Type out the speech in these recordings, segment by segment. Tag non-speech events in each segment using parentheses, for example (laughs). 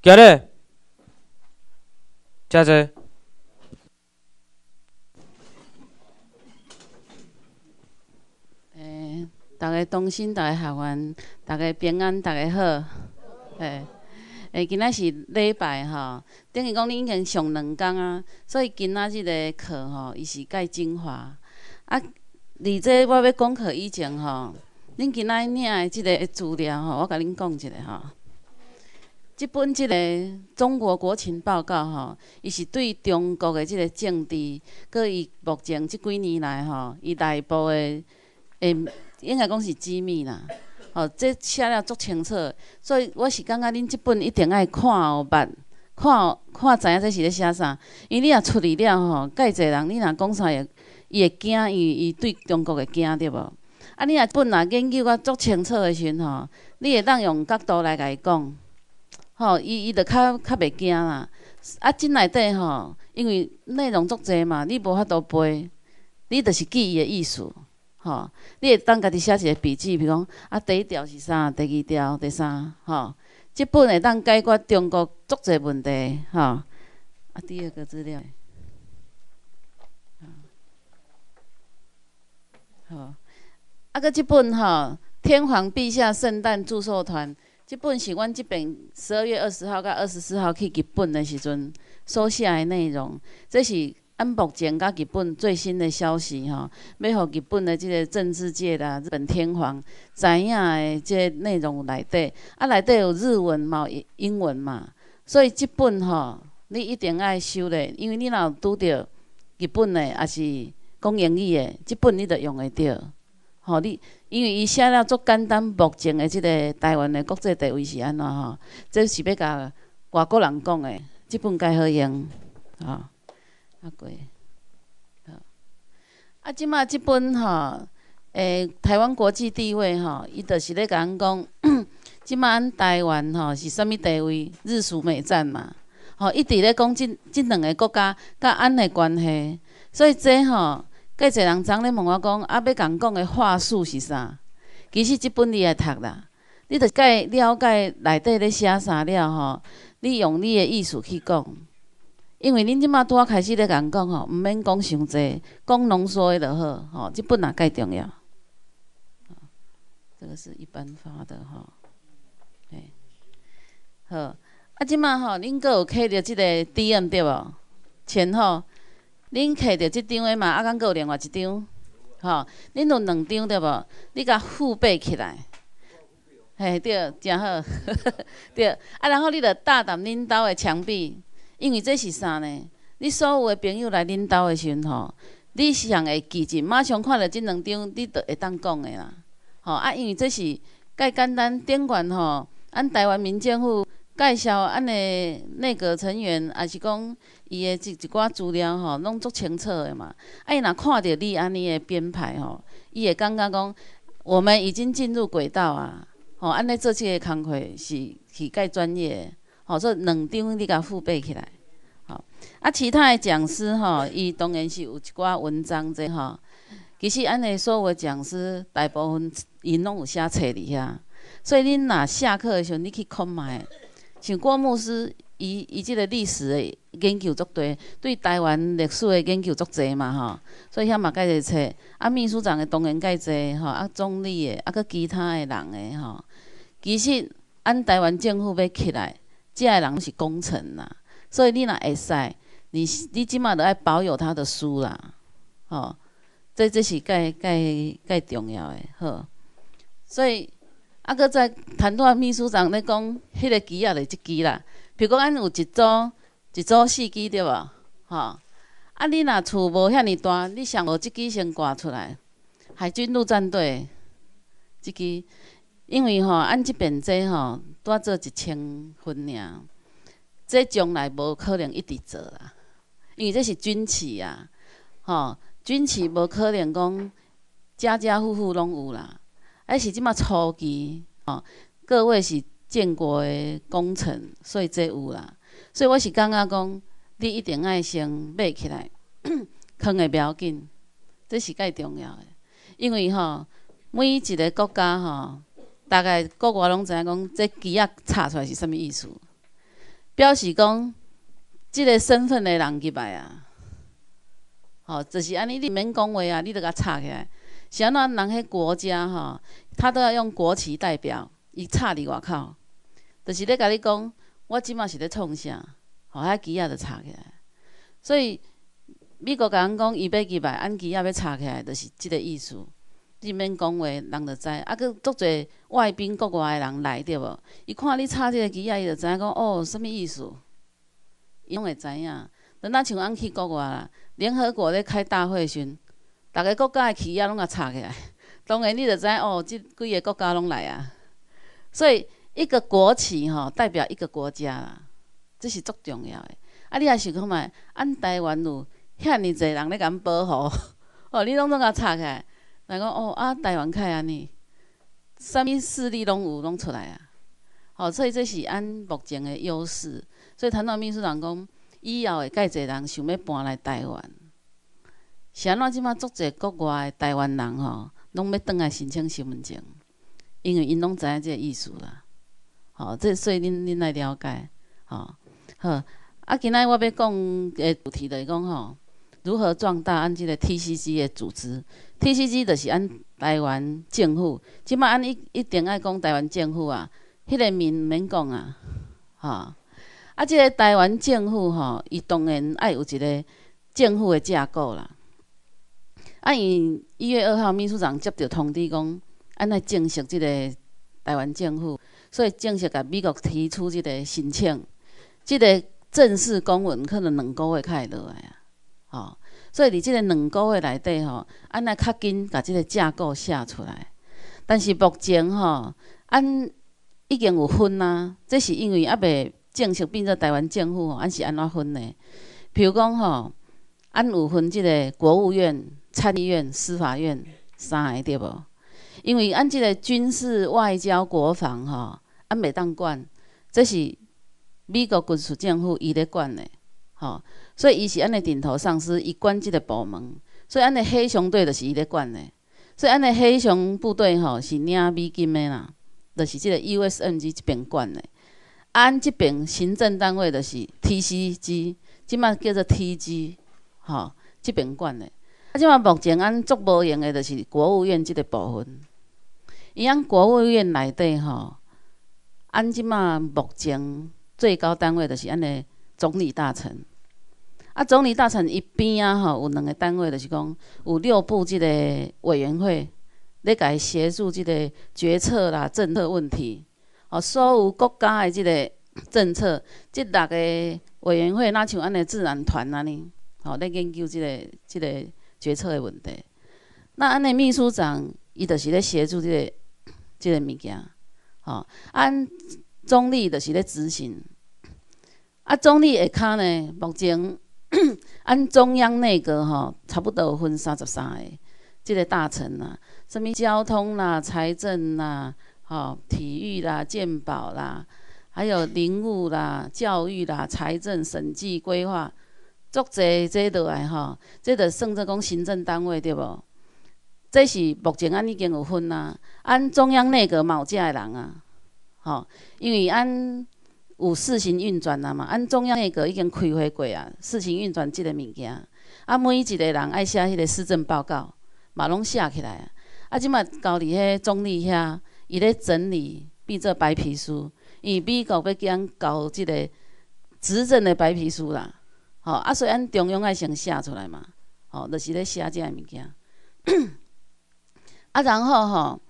Kia re? c h a 大家东新大家学员，大家平安大家好。哎，哎，今仔是礼拜吼，等于讲恁已经上两公啊，所以今仔日个课吼，伊是介精华。啊，而即我要讲课以前吼，恁今仔领的即个资料吼，我甲恁讲一下吼。即本即个中国国情报告吼，伊是对中国的即个政治，佮伊目前即几年来吼，伊内部诶、嗯，应该讲是机密啦。哦，即写了足清楚，所以我是感觉恁即本一定爱看哦，捌看看知影这是咧写啥。因为你若出去了吼，佮济人你若讲出来，伊会惊，伊伊对中国会惊对无。啊，你若本来研究较足清楚的时吼，你会当用角度来甲伊讲。吼，伊伊就较较袂惊啦。啊，进内底吼，因为内容足侪嘛，你无法度背，你就是记忆诶意思。吼，你会当家己写一个笔记，比如讲，啊，第一条是啥，第二条，第三，吼。即本会当解决中国足侪问题，吼。啊，第二个资料。吼。啊，个即本吼，天皇陛下圣诞祝寿团。这本是阮这边十二月二十号到二十四号去日本的时阵收写的内容。这是按目前甲日本最新的消息吼。要互日本的这个政治界啦、日本天皇知影的这内容里底，啊里底有日文嘛、英文嘛，所以这本吼，你一定爱收的，因为你若有拄到日本的，还是讲英语的，这本你着用会着吼你。因为伊写了足简单，目前的即个台湾的国际地位是安怎吼？这是要甲外国人讲的，即本该好用，吼阿贵，啊，即马即本吼，诶，台湾国际地位吼，伊就是咧咱讲，(clears throat) 即马按台湾吼是啥物地位？日苏美战嘛，吼，一直咧讲即即两个国家甲咱的关系，所以这吼。介侪人昨咧问我讲，啊，要共人讲的话术是啥？其实即本你也读啦，你得介了解内底咧写啥了吼。你用你的意思去讲，因为恁即马拄啊开始咧共人讲吼，毋免讲上济，讲浓缩的就好吼，即本也介重要。这个是一般发的吼，哎，好，啊，即马吼，恁哥有揢着即个 DM 对无？钱吼。恁揢着这张的嘛，啊，敢佫有另外一张，吼，恁有两张对无？你甲复背起来，吓对，正好 (laughs) 对。啊，然后你著搭在恁兜的墙壁，因为这是啥呢？你所有的朋友来恁兜的时阵吼，你是会记着，马上看到这两张，你就会当讲的啦。吼啊，因为这是介简单，顶员吼，按台湾民政府介绍安尼内阁成员，也是讲伊的一一寡资料吼，拢足清楚的嘛。哎，若看到你安尼的编排吼，伊会感觉讲，我们已经进入轨道啊。吼，安尼做个工课是是够专业。吼，说两张你甲复备起来。吼，啊，其他的讲师吼，伊当然是有一寡文章在吼。其实安尼所有讲师大部分，因拢有写册伫遐，所以恁若下课的时阵，你去看觅。像郭牧师，伊伊即个历史的研究足对，对台湾历史的研究足侪嘛吼，所以遐嘛该在找，啊秘书长的同仁该侪吼，啊总理的，啊佮其他的人的吼，其实按台湾政府要起来，即个人是功臣啦，所以你若会使，你你即码着爱保有他的书啦，吼，这这是该该该重要的，好，所以。啊！搁再谈到秘书长咧讲，迄个机也咧一支啦。比如讲，咱有一组，一组四支，对无？吼啊，你若厝无遐尼大，你上无一支先挂出来？海军陆战队一支，因为吼，按即边这吼，带做一千分尔，这将来无可能一直做啦，因为这是军旗啊，吼，军旗无可能讲家家户户拢有啦。还是即么初级哦，各位是建国的功臣，所以这有啦。所以我是感觉讲，你一定爱先买起来，(clears throat) 放个要紧，这是个重要的。因为吼每一个国家吼，大概各国拢知影讲，这机啊插出来是甚物意思？表示讲，这个身份的人入来啊，吼，就是安尼，你免讲话啊，你着佮插起来。像咱人迄国家吼，他都要用国旗代表，伊插伫外口，就是咧甲你讲，我即满是咧创啥，吼，迄旗仔要插起来。所以美国甲人讲，伊要几百，按旗仔要插起来，就是即个意思。你免讲话，人就知。啊，佫足侪外宾、国外的人来，对无？伊看你插即个旗仔，伊就知影讲，哦，什物意思？伊拢会知影。等咱像咱去国外啦，联合国咧开大会时，逐个国家的企业拢也插起来，当然你就知哦，即几个国家拢来啊。所以一个国企吼，代表一个国家啦，这是足重要的。啊，你也想看觅，按台湾有遐尼济人咧，敢保护，(laughs) 哦，你拢拢甲起来，那讲哦啊，台湾开安尼，啥物势力拢有，拢出来啊。哦，所以这是按目前的优势。所以谈到秘书长讲，以后会介济人想要搬来台湾。是安怎？即摆足侪国外的台湾人吼，拢要倒来申请身份证，因为因拢知影即个意思啦。吼，即所以恁恁来了解。吼，好，啊，今仔我欲讲诶主题是讲吼，如何壮大按即个 TCC 的组织？TCC 就是按台湾政府。即摆按一一定爱讲台湾政府啊，迄个名免讲啊。吼，啊，即个台湾政府吼，伊当然爱有一个政府的架构啦。啊！伊一月二号，秘书长接到通知，讲安来证实即个台湾政府，所以正式甲美国提出即个申请，即个正式公文可能两个月才会落来啊！吼，所以伫即个两个月内底吼，安内较紧把即个架构写出来。但是目前吼，安已经有分啊，这是因为还袂正式变作台湾政府，安是安怎分的？譬如讲吼，安有分即个国务院。参议院、司法院三个对无？因为按这个军事、外交、国防，哈，按袂当管，这是美国军事政府伊伫管的，哈，所以伊是安尼顶头上司，伊管这个部门，所以安尼黑熊队就是伊伫管的，所以安尼黑熊部队，吼是领美金的啦，就是即个 USNG 这边管的，按这边行政单位就是 TCG，即嘛叫做 TG，哈，这边管的。啊，即嘛目前按足无用的，就是国务院即个部分。伊按国务院内底吼，按即嘛目前最高单位就是安尼总理大臣。啊，总理大臣伊边啊吼，有两个单位，就是讲有六部即个委员会，咧伊协助即个决策啦、政策问题。哦，所有国家的即个政策，即六个委员会，若像安尼自然团安尼，哦，咧研究即个、即个。决策的问题，那安内秘书长伊就是咧协助这个这个物件，吼，安总理就是咧执行，啊，总理下骹呢，目前按 (coughs) 中央内阁吼，差不多分三十三个这个大臣啦，什么交通啦、财政啦、吼、体育啦、健保啦，还有灵物啦、教育啦、财政审计规划。作这这落来吼，这着算作讲行政单位对无？这是目前按已经有分啊，按中央内阁卯借个人啊，吼，因为按有事情运转啊嘛，按中央内阁已经开会过啊，事情运转即个物件，啊，每一个人爱写迄个施政报告嘛，拢写起来，啊，即嘛交伫个总理遐，伊咧整理变做白皮书，伊以后要建交即个执政的白皮书啦。哦，啊，所以按中央爱先写出来嘛，哦，就是咧写这个物件。(coughs) 啊，然后吼，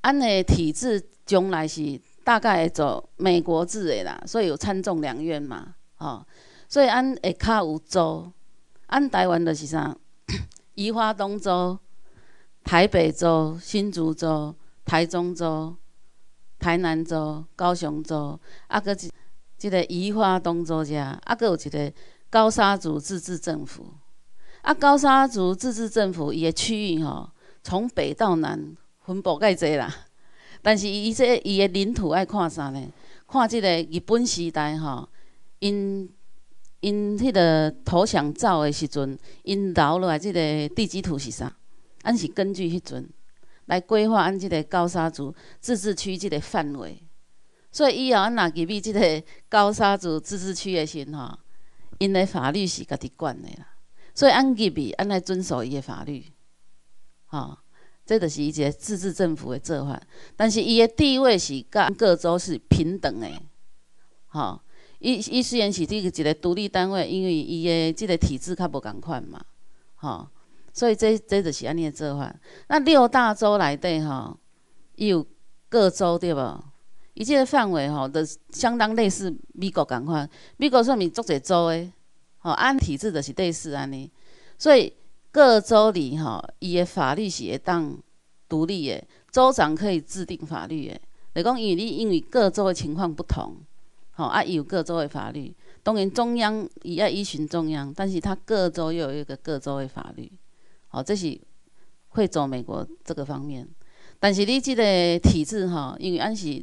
按的体制将来是大概会做美国制的啦，所以有参众两院嘛，哦，所以按会较有州，按台湾就是啥，宜花东州、台北州、新竹州、台中州、台南州、高雄州，啊，搁一一个宜花东州遮，啊，搁有一个。高沙族自治政府啊！高沙族自治政府伊个区域吼，从北到南分布解济啦。但是伊这伊个领土爱看啥呢？看即个日本时代吼，因因迄个投降走的时阵，因留落来即个地基图是啥？按是根据迄阵来规划按即个高沙族自治区即个范围。所以以后啊，若去覕即个高沙族自治区的时吼，因的法律是家己管的啦，所以按 g e 按来遵守伊的法律，吼，这就是一个自治政府的做法。但是伊的地位是甲各州是平等的，吼。伊伊虽然是一个独立单位，因为伊的这个体制较无同款嘛，吼。所以这这就是安尼的做法。那六大州来的哈，有各州对无？伊即个范围吼，是相当类似美国共款。美国算咪足侪州诶，吼按体制着是类似安尼，所以各州里吼伊的法律是会当独立诶，州长可以制定法律诶。来讲，因为因为各州的情况不同，吼啊有各州的法律，当然中央伊要依循中央，但是他各州又有一个各州的法律，哦，这是汇总美国这个方面。但是你即个体制哈，因为按是。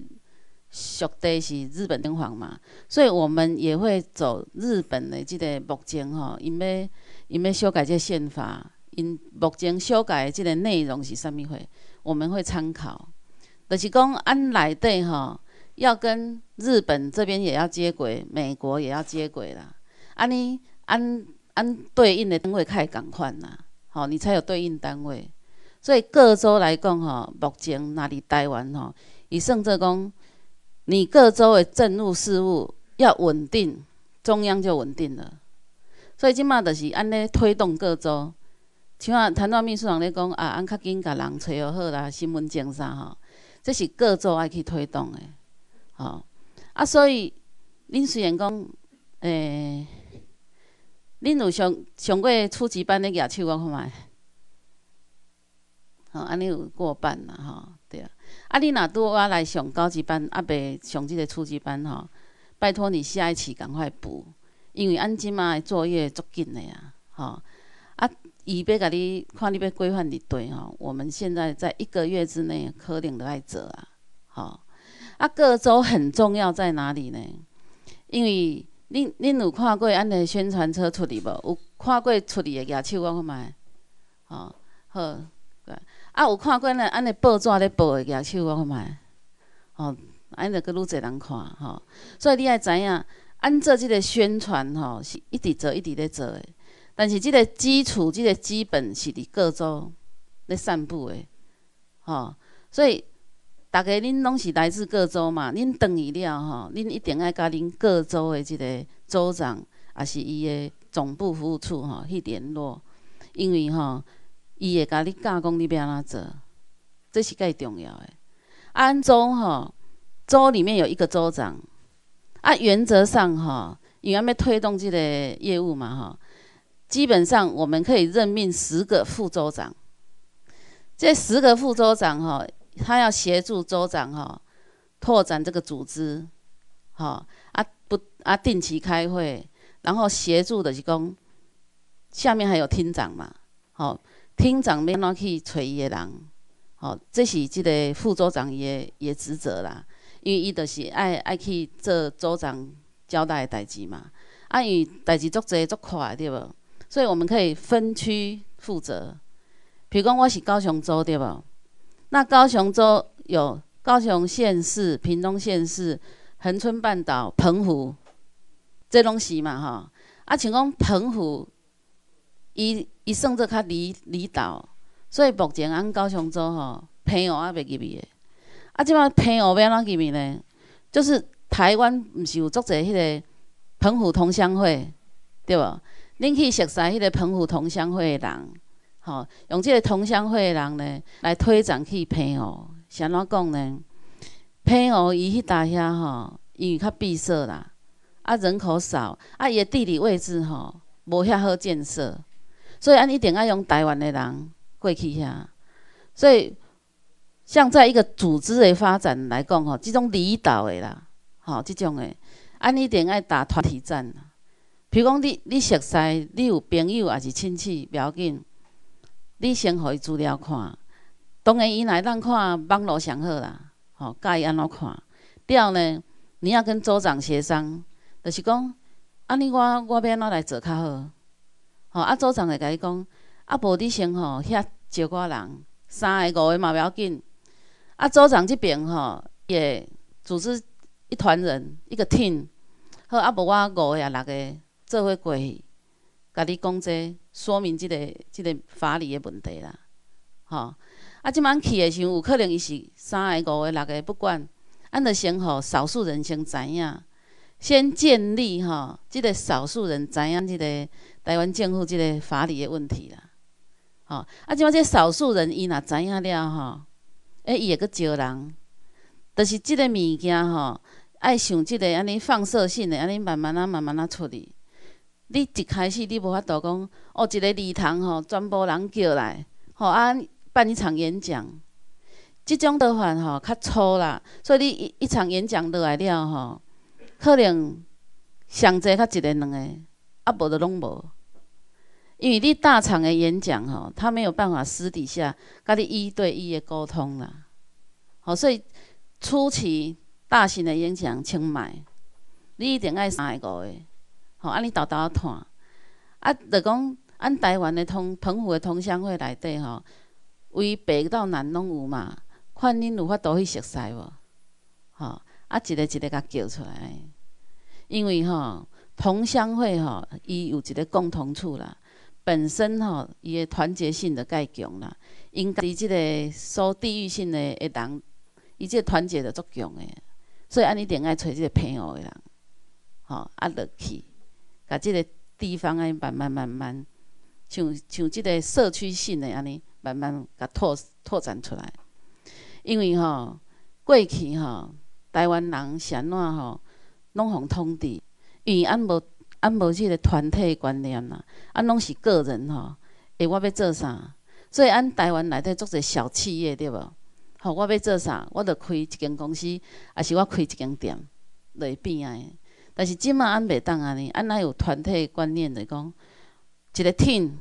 属地是日本天皇嘛，所以我们也会走日本的这个目前吼，因为因为修改这个宪法，因目前修改的这个内容是啥物事？我们会参考，就是讲按内地吼，要跟日本这边也要接轨，美国也要接轨啦。安尼按按对应的单位开始转换啦，吼，你才有对应单位。所以各州来讲吼，目前拿伫台湾吼，以甚至讲。你各州的政务事务要稳定，中央就稳定了。所以即马就是安尼推动各州，像啊谈到秘书长咧讲啊，安较紧甲人吹学好啦，新闻证啥吼，这是各州爱去推动的。哦、啊所以恁虽然讲，诶，恁有上上过初级班的举手我看觅吼，安尼有过半了哦啊！你若拄我来上高级班，啊，未上这个初级班哦，拜托你下一期赶快补，因为按今的作业足紧的啊吼！啊，伊要甲你看你要规范立对吼。我们现在在一个月之内可能得爱做啊，好。啊，各周很重要在哪里呢？因为恁恁有看过安尼宣传车出去无？有看过出去的举手我看卖，哦，好。啊，有看过呢？安尼报纸咧报的野手，我看觅吼，安着阁愈侪人看，吼。所以你要知影，按做这个宣传，吼，是一直做，一直咧做的。但是这个基础，这个基本是伫各州咧散布的，吼。所以大家恁拢是来自各州嘛，恁等于了，吼，恁一定爱甲恁各州的这个州长，也是伊的总部服务处，吼去联络，因为，哦，伊会甲你加工，你变安怎做，这是最重要的。州吼，州里面有一个州长，啊，原则上哈，你要咪推动这个业务嘛吼，基本上我们可以任命十个副州长，这十个副州长吼，他要协助州长吼拓展这个组织，吼，啊不啊定期开会，然后协助的是讲下面还有厅长嘛，吼。厅长要怎去找伊个人，吼，这是即个副组长也也职责啦。因为伊就是爱爱去做组长交代的代志嘛，啊，伊代志足侪做快，对无？所以我们可以分区负责。比如讲，我是高雄州，对无？那高雄州有高雄县市、屏东县市、恒春半岛、澎湖，这拢是嘛哈？啊，像讲澎湖，伊。伊算做较离离岛，所以目前按高雄做吼，平湖也袂入去的。啊，即摆平湖要安怎入去呢？就是台湾毋是有组织迄个澎湖同乡会，对无？恁去熟悉迄个澎湖同乡会的人，吼，用即个同乡会的人呢来推展去平湖，是安怎讲呢？平湖伊迄搭遐吼，伊为较闭塞啦，啊人口少，啊伊的地理位置吼无遐好建设。所以，俺一定要用台湾的人过去遐。所以，像在一个组织的发展来讲吼，即种领导的啦，吼即种的，按一定要打团体战。比如讲，你你熟悉，你有朋友还是亲戚，不要紧。你先互伊资料看。当然，伊来咱看网络上好啦，吼伊安怎看？第二呢，你要跟组长协商，就是讲，安尼我我要安怎来做较好？吼啊！组长会甲你讲，啊，无你先吼，遐招寡人，三个五个嘛袂要紧。啊，组长即边吼，伊会组织一团人一个 team。好啊，无我五个啊六个做伙过去，甲你讲遮说明即个即个法律的问题啦。吼啊！即满去的时有可能伊是三个五个六个，不管安着先吼，少数人先知影，先建立吼，即个少数人知影即个。台湾政府即个法律的问题啦，好，而且即个少数人，伊若知影了吼，哎，伊会阁招人，就是即个物件吼，爱想即个安尼放射性的，安尼慢慢啊慢慢啊出去。你一开始你无法度讲，哦，一个礼堂吼，全部人叫来，吼啊办一场演讲，即种的话吼较粗啦，所以你一场演讲落来了吼，可能上侪较一个两个。啊无就拢无，因为你大场的演讲吼，他没有办法私底下甲你一对一的沟通啦。好，所以初期大型的演讲请买，你一定爱三个五的，安尼豆豆看啊，就讲按台湾的通澎湖的同乡会内底吼，为北到南拢有嘛，看恁有法度去熟悉无？吼，啊，一个一个甲叫出来，因为吼。同乡会吼，伊有一个共同处啦。本身吼，伊个团结性就较强啦。因该伫即个属地域性的会人，伊即个团结就足强诶，所以安尼定爱找即个配友诶人，吼压落去，甲即个地方安慢慢慢慢，像像即个社区性的安尼慢慢甲拓拓展出来。因为吼，过去吼，台湾人啥怎吼拢互统治。因为按无按无即个团体观念啦，按拢是个人吼。诶，我要做啥？所以按台湾内底做者小企业对无？吼，我要做啥？我着开一间公司，也是我开一间店，着会变安。但是即马按袂当安尼，按哪有团体观念来讲，一个天，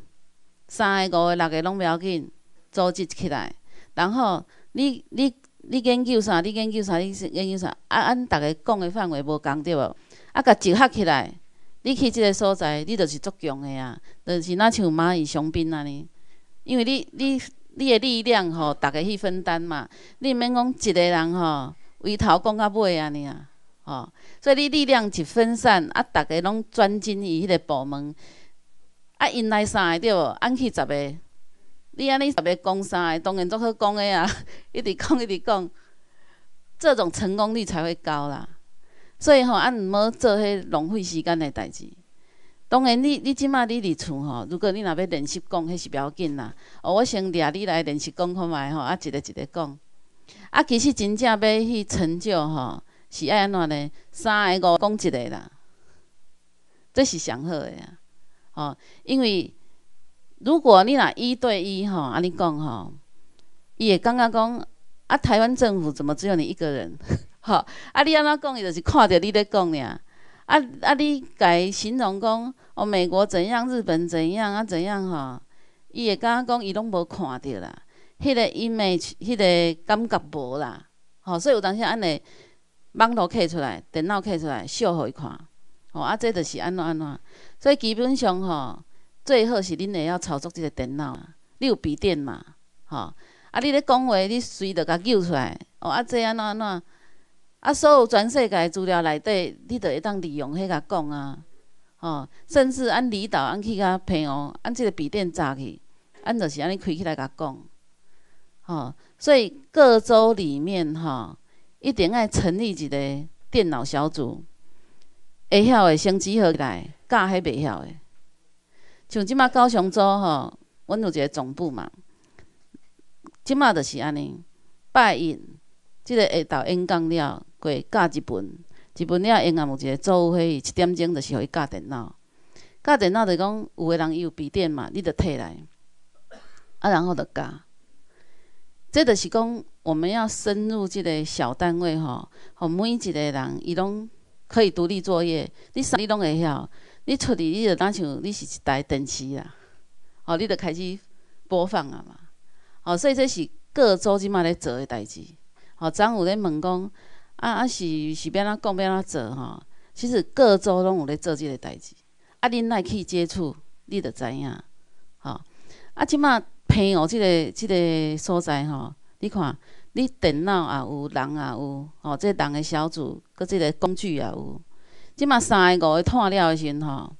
三个、五个、六个拢袂要紧，组织起来。然后你你你研究啥？你研究啥？你研究啥？啊！按逐个讲的范围无共对无？啊，甲集合起来，你去即个所在，你就是足强的啊，就是那像蚂蚁雄兵安尼。因为你、你、你的力量吼，逐个去分担嘛，你毋免讲一个人吼，围头讲到尾安尼啊，吼。所以你力量一分散，啊，逐个拢专精于迄个部门，啊，因来三个对无？按去十个，你安尼十个讲三个，当然足好讲的啊，(laughs) 一直讲一直讲，这种成功率才会高啦。所以吼，啊，毋要做迄浪费时间的代志。当然，你你即卖你伫厝吼，如果你若要练习讲，迄是不要紧啦。哦，我先掠你来练习讲看觅吼，啊，一个一个讲。啊，其实真正要去成就吼，是爱安怎呢？三个五讲一个啦，这是上好的。哦，因为如果你若一对一吼，安你讲吼，伊会感觉讲啊，台湾政府怎么只有你一个人？吼啊！你安怎讲伊就是看着你咧讲俩啊？啊！你伊形容讲哦，美国怎样，日本怎样啊？怎样吼伊会敢讲伊拢无看着啦？迄个伊诶，迄个感觉无啦！吼，所以有当时安尼，网络揢出来，电脑揢出来，秀互伊看。吼啊！这就是安怎安怎？所以基本上吼，最好是恁会晓操作即个电脑，你有笔电嘛？吼啊！你咧讲话，你随着甲救出来。哦啊！即安怎安怎？啊，所有全世界资料内底，你都会当利用迄个讲啊，吼，甚至按离岛按去甲平哦，按即个笔电载去，按就是安尼开起来甲讲，吼，所以各州里面吼，一定要成立一个电脑小组，会晓的先集合起来，教迄袂晓的，像即马高雄州吼，阮有一个总部嘛，即马就是安尼，拜因，即个下昼演讲了。过教一本，一本了，用也有一个做伙，七点钟就是互伊教电脑。教电脑就是讲，有个人伊有备电嘛，你着摕来，啊，然后着教。即就是讲，我们要深入即个小单位吼，吼每一个人伊拢可以独立作业。你啥你拢会晓。你出去，你就当像你是一台电视啦，吼，你就开始播放啊嘛。吼，所以这是各组织嘛咧做诶代志。吼，昨有咧问讲。啊啊是是变哪讲变哪做吼？其实各州拢有在做这个代志。啊，恁来去接触，你著知影，吼。啊，即满偏哦，即个即个所在吼，你看，你电脑也有，人也有，吼，即人的小组，佮这个工具也有。即满三、个五个探了的时阵吼，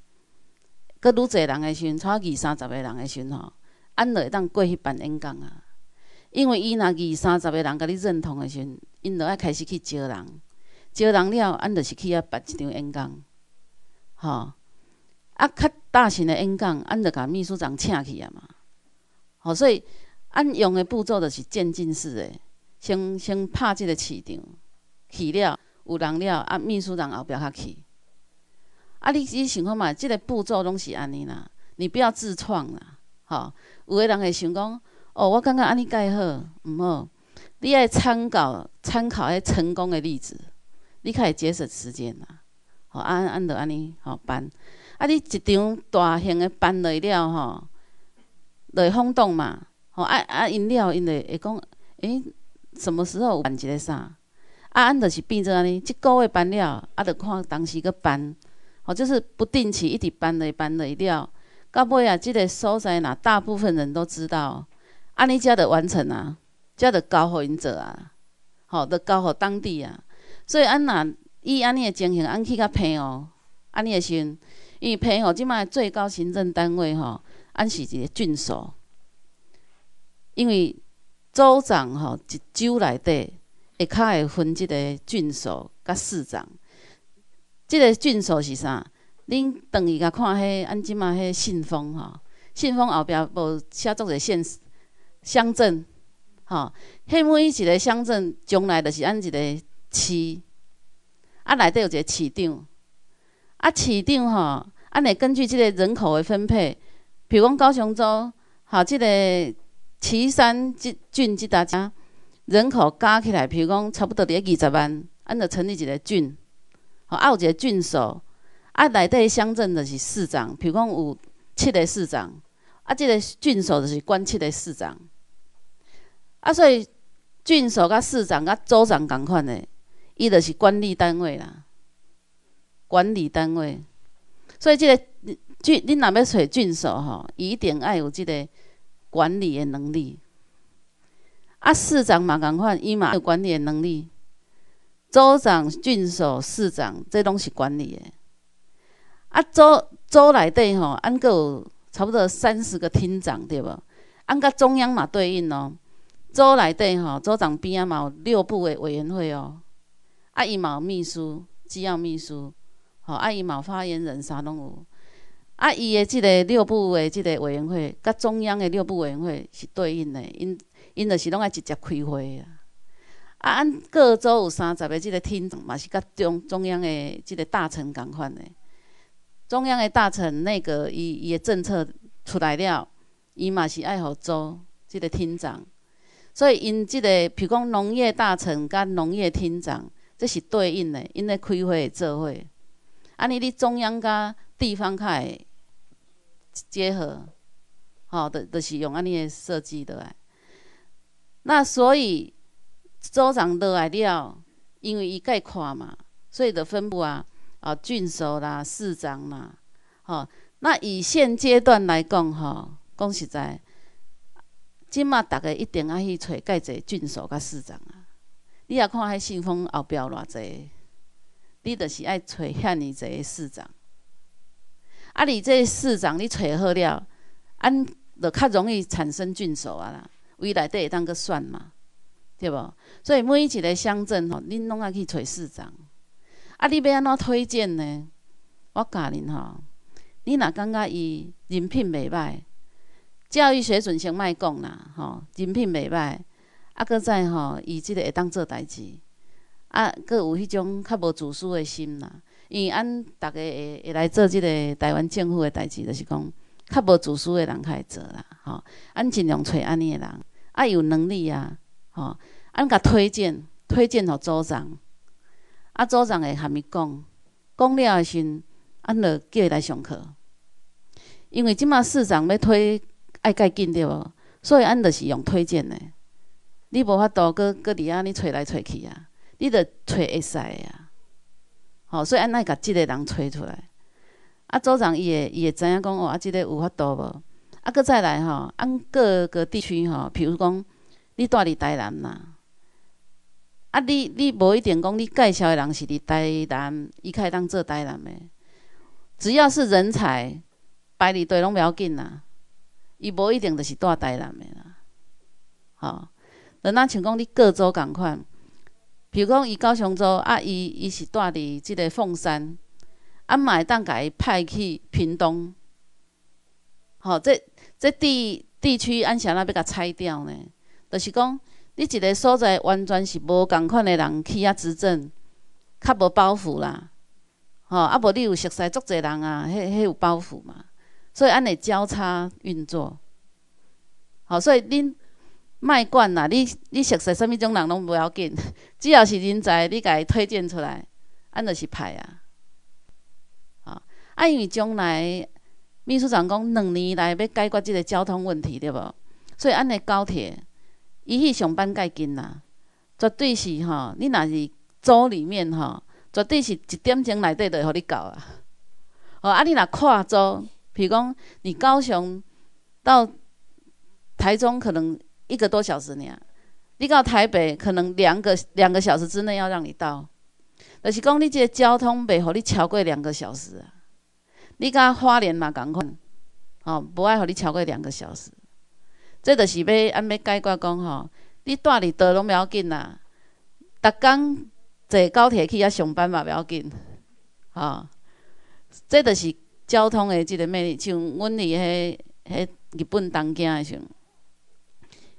佮愈济人个时阵，差二三十个人个时阵吼，安哪会当过去办演讲啊？因为伊若二三十个人佮你认同的时阵，因落来开始去招人，招人了，俺就是去啊办一张演讲，吼，啊，较大型的演讲，俺就甲秘书长请去啊嘛，吼，所以俺用的步骤就是渐进式的，先先拍即个市场，去了有人了，啊，秘书长后壁较去，啊，你你想看嘛，即个步骤拢是安尼啦，你不要自创啦，吼，有的人会想讲，哦，我感觉安尼改好，毋好。你爱参考参考迄成功的例子，你开始节省时间啦。吼，安安就安尼吼办。啊，你一场大型的班了了吼，就会轰动嘛。吼，啊啊，因了因会会讲，哎，什么时候办一个啥？啊，安就是变作安尼，一个月班了，啊，就看当时个班。吼，就是不定期一直班了班了了，到尾啊，即个所在呐，大部分人都知道，安尼才得完成呐。则要交互因做啊，吼，要交互当地啊。所以，安若伊安尼个情形，安去甲平哦。安尼个时，因为平哦，即卖最高行政单位吼，安是一个郡守。因为州长吼，一州内底会卡会分即个郡守甲市长。即个郡守是啥？恁当伊甲看个，安？即卖个信封吼，信封后壁无写作个县乡镇。好，迄每一个乡镇将来就是按一个市，啊，内底有一个市长，啊，市长吼，安会根据即个人口的分配，譬如讲高雄州，吼，即个旗山即郡即搭人口加起来，譬如讲差不多约二十万，安着成立一个郡，吼，啊，有一个郡守，啊，内底乡镇就是市长，譬如讲有七个市长，啊，即个郡守就是管七个市长。啊，所以郡守、甲市长、甲州长共款的，伊就是管理单位啦，管理单位。所以这个郡，恁若要找郡守吼，一定要有这个管理的能力。啊，市长嘛共款，伊嘛有管理的能力。州长、郡守、市长，这拢是管理的。啊，州州内底吼，按个差不多三十个厅长对无？按个中央嘛对应咯。州内底吼，州长边啊，有六部个委员会哦。啊，伊嘛有秘书、机要秘书，吼，啊，伊嘛有发言人啥拢有。啊，伊诶即个六部委，即个委员会，甲中央诶六部委员会是对应诶，因因着是拢爱直接开会啊。啊，按各州有三十个即个厅长嘛，是甲中中央诶即个大臣共款诶。中央诶大臣，内个伊伊诶政策出来了，伊嘛是爱互州即个厅长。所以，因这个，譬如讲农业大臣、甲农业厅长，这是对应的，因咧开会做会。安尼，你中央甲地方较会结合，好，就就是用安尼设计落来。那所以州长落来了，因为伊盖阔嘛，所以就分布啊，啊郡守啦、市长嘛，好。那以现阶段来讲，哈，讲实在。即马，逐个一定爱去找介侪郡守甲市长啊！你也看迄信封后标偌侪，你著是爱找遐尼侪市长。啊，你这市长你找好了，按著较容易产生郡守啊啦，未来会当个选嘛，对无？所以每一个乡镇吼，恁拢爱去找市长。啊，你要安怎推荐呢？我教恁吼，你若感觉伊人品袂歹，教育水准先麦讲啦，吼，人品袂歹，啊，搁再吼，伊即个会当做代志，啊，搁有迄种较无自私的心啦。因为按逐个会会来做即个台湾政府的代志，就是讲较无自私的人较会做啦，吼。按尽量找安尼的人，啊，有能力啊，吼。按甲推荐，推荐互组长，啊，组长会含伊讲，讲了的时，按就叫伊来上课。因为即马市长要推。爱改进对无？所以按就是用推荐的。你无法度，佮佮伫安尼吹来揣去啊！你着揣会使的啊！吼，所以按奈甲即个人揣出来。啊，组长伊会伊会知影讲哦，啊，即个有法度无？啊，佮再来吼，按各个地区吼，比如讲，你住伫台南啦、啊，你你无一定讲你介绍的人是伫台南，伊会当做台南的，只要是人才，摆伫地拢袂要紧啦。伊无一定就是住台南的啦，吼。那那像讲你各州同款，比如讲，伊高雄州啊，伊伊是住伫即个凤山，啊，会当甲伊派去屏东，吼，这这地地区安啥那要甲拆掉呢？就是讲，你一个所在完全是无共款的人去啊，执政较无包袱啦，吼，啊，无你有熟悉足侪人啊，迄迄有包袱嘛。所以安尼交叉运作，好，所以恁卖管啦，你你熟悉甚物种人拢无要紧，(laughs) 只要是人才，你家推荐出来，安著是歹啊，啊，啊，因为将来秘书长讲两年内要解决即个交通问题，对无？所以安尼高铁，伊去上班介紧啦，绝对是吼。你若是租里面吼，绝对是一点钟内底会互你到啊，哦，啊，你若跨组。譬如讲，你高雄到台中可能一个多小时呢，你到台北可能两个两个小时之内要让你到，就是讲你这交通袂互你超过两个小时。你讲花莲嘛，赶快哦，无爱互你超过两个小时。这就是要安尼解决讲吼，你住伫倒拢袂要紧啦，逐工坐高铁去遐上班嘛袂要紧，吼，这就是。交通的即个咩？像阮伫迄迄日本东京时像，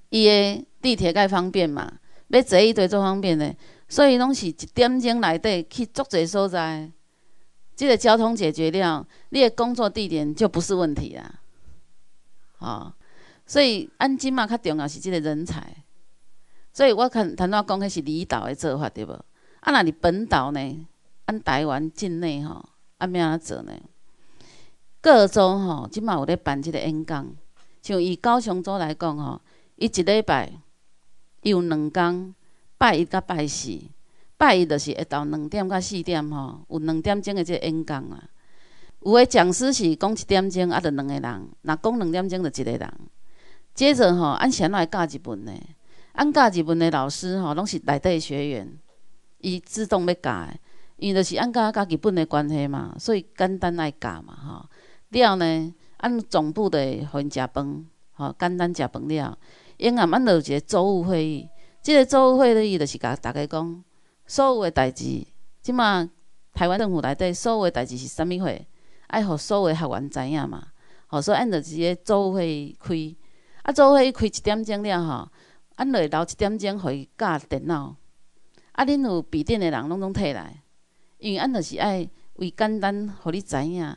伊的地铁介方便嘛，要坐伊块足方便的，所以拢是一点钟内底去足侪所在。即个交通解决了，你的工作地点就不是问题啦。哦，所以按即嘛较重要是即个人才。所以我看，谈哪讲迄是离岛的做法对无？啊，若你本岛呢，按台湾境内吼，按怎仔做呢？各组吼，即嘛有咧办即个演讲。像以高唱组来讲吼，伊一礼拜有两工，拜一甲拜四。拜一就是一到两点甲四点吼，有两点钟的即个演讲啊。有诶讲师是讲一点钟，啊着两个人；，若讲两点钟着一个人。接着吼，按谁来教日本呢，按教日本的老师吼，拢是内底学员，伊自动要教的，因为着是按家家己本的关系嘛，所以简单来教嘛，吼。了后呢？按总部的分食饭，吼，简单食饭了。因阿按落一个周务会议，即个周务会议就是甲大家讲，所有嘅代志，即嘛台湾政府内底所有嘅代志是啥物货，爱互所有嘅学员知影嘛。吼，所以按落一个周务会开，啊，周务会开一点钟了吼，按落留一点钟互伊教电脑。啊，恁有备电嘅人，拢拢摕来，因为按落是爱为简单，互你知影。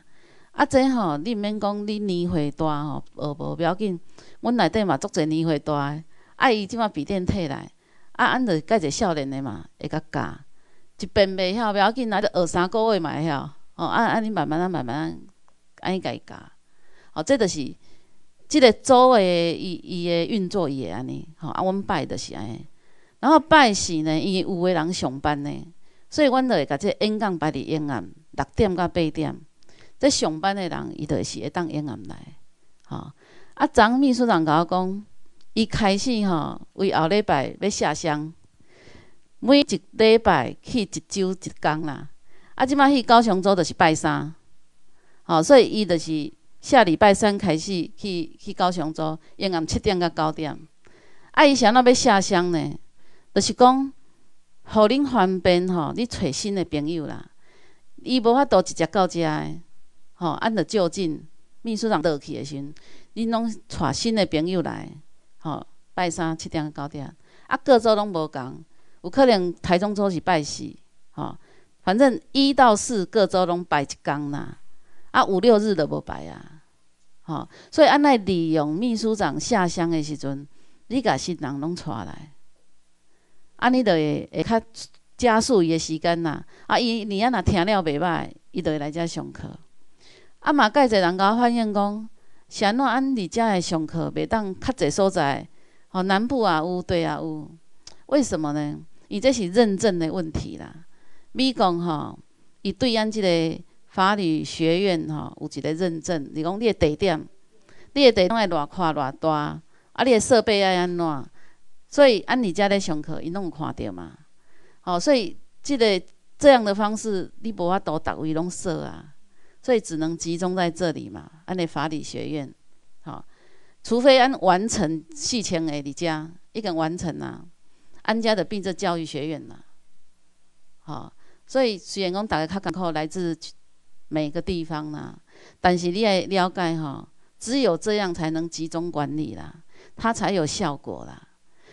啊，即吼，你毋免讲，你年岁大吼，学无要紧。阮内底嘛足济年岁大的。啊伊即嘛备电退来，啊安着介个少年的嘛会较教，一遍袂晓，袂要紧，也着学三个月嘛会晓。哦，啊啊，你慢慢啊，慢慢啊，安伊家教。吼。这就是即个组诶，伊伊诶运作伊个安尼。吼。啊阮拜的是安，尼。然后拜是呢，伊有个人上班呢，所以阮着会甲即个演讲拜伫阴暗，六点到八点。上班的人伊就是会当晏暗来，吼，啊！张秘书长甲我讲，伊开始吼为后礼拜要下乡，每一礼拜去一周一工啦。啊，即摆去高雄州就是拜三吼，所以伊就是下礼拜三开始去去高雄州，晏暗七点到九点。啊，伊想若要下乡呢，就是讲，互恁方便吼，你揣新的朋友啦。伊无法度直接到遮。吼，按着就近秘书长倒去的时，恁拢带新的朋友来，吼拜三七点到点，啊各州拢无共，有可能台中州是拜四，吼反正一到四各州拢拜一天呐，啊五六日都无拜啊，吼所以安内利用秘书长下乡的时阵，你甲新人拢带来，安尼着会会较加速伊个时间啦。啊伊你啊若听了袂歹，伊着来遮上课。啊嘛，改济人甲我反映讲，安按安二家来上课，未当较济所在，吼南部也有，对也有，为什么呢？伊这是认证的问题啦。美工吼伊对咱这个法律学院吼有一个认证，你讲你的地点，你的地点爱偌宽偌大，啊，你的设备爱安怎？所以按你遮来上课，伊拢有看到嘛。哦，所以这个这样的方式，你无法度逐位拢说啊。所以只能集中在这里嘛，安尼法理学院，好，除非安完成四千个李家已经完成了，安家的病志教育学院啦，好，所以虽然讲大家考考来自每个地方啦，但是你要了解哦，只有这样才能集中管理啦，它才有效果啦。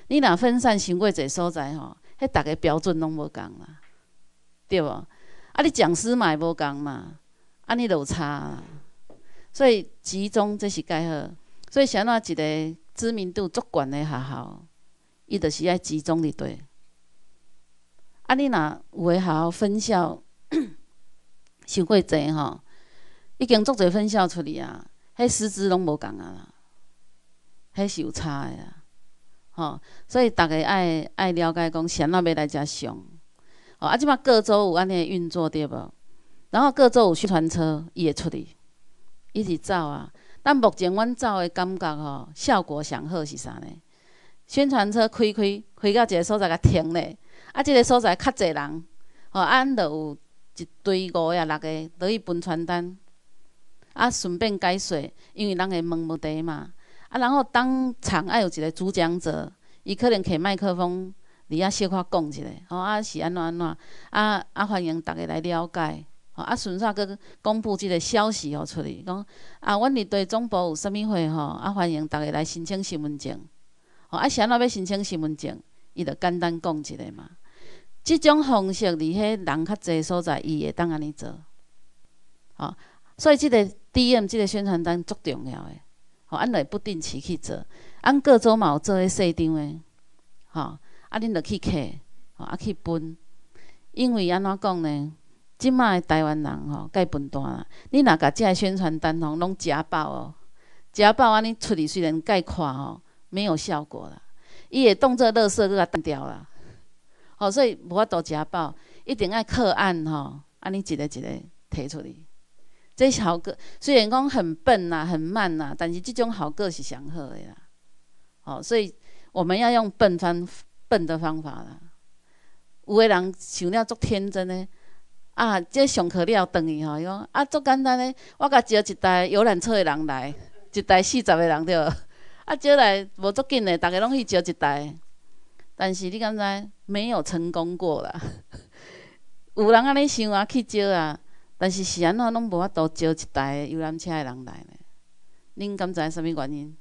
你若分散，寻过者所在哈，迄大家标准拢无同啦，对无？啊，你讲师嘛也无同嘛。安尼有差，啊。所以集中这是介好。所以，像那一个知名度足悬的学校，伊就是爱集中伫地。安尼，若有诶学校分校，伤 (coughs) 过侪吼，已经足侪分校出去啊，迄师资拢无共啊啦，迄是有差诶啦。吼，所以逐个爱爱了解，讲像要要来遮上。哦，啊，即马各州有安尼运作对无？然后各州有宣传车，伊会出去，一起走啊。但目前阮走的感觉吼，效果上好是啥呢？宣传车开开，开到一个所在甲停嘞。啊，即个所在较济人，吼，啊，咱就有一堆五个六个，可去分传单。啊，顺便解说，因为人会问问题嘛。啊，然后当场爱有一个主讲者，伊可能摕麦克风，伫遐小可讲一下，吼，啊是安怎安怎，啊啊欢迎大家来了解。啊！顺续搁公布即个消息吼出去讲啊，阮伫队总部有甚物货吼，啊，欢迎大家来申请身份证。吼啊，安怎要申请身份证，伊着简单讲一下嘛。即种方式伫迄人较济所在，伊会当安尼做。吼。所以即个 DM 即个宣传单足重要诶。吼，安来不定期去做，按各州嘛有做迄市场诶。吼，啊恁着去客，啊去分，因为安怎讲呢？即卖台湾人吼，太笨蛋啦！你若甲即个宣传单吼，拢食饱哦，食饱安尼出去，虽然概括吼，没有效果啦。伊会动作、乐色佫较单掉啦，吼，所以无法度食饱，一定爱靠案吼，安尼一个一个提出去。即效果虽然讲很笨呐、很慢呐，但是即种效果是上好的啦。吼，所以我们要用笨方笨的方法啦。有个人想了足天真呢？啊，这上课了，倒去吼，伊讲啊，足简单嘞，我甲招一台游览车的人来，一台四十个人着，啊，招来无足紧嘞，逐个拢去招一台，但是你敢知没有成功过啦？(laughs) 有人安尼想啊，去招啊，但是是安怎拢无法度招一台游览车的人来呢？恁敢知啥物原因？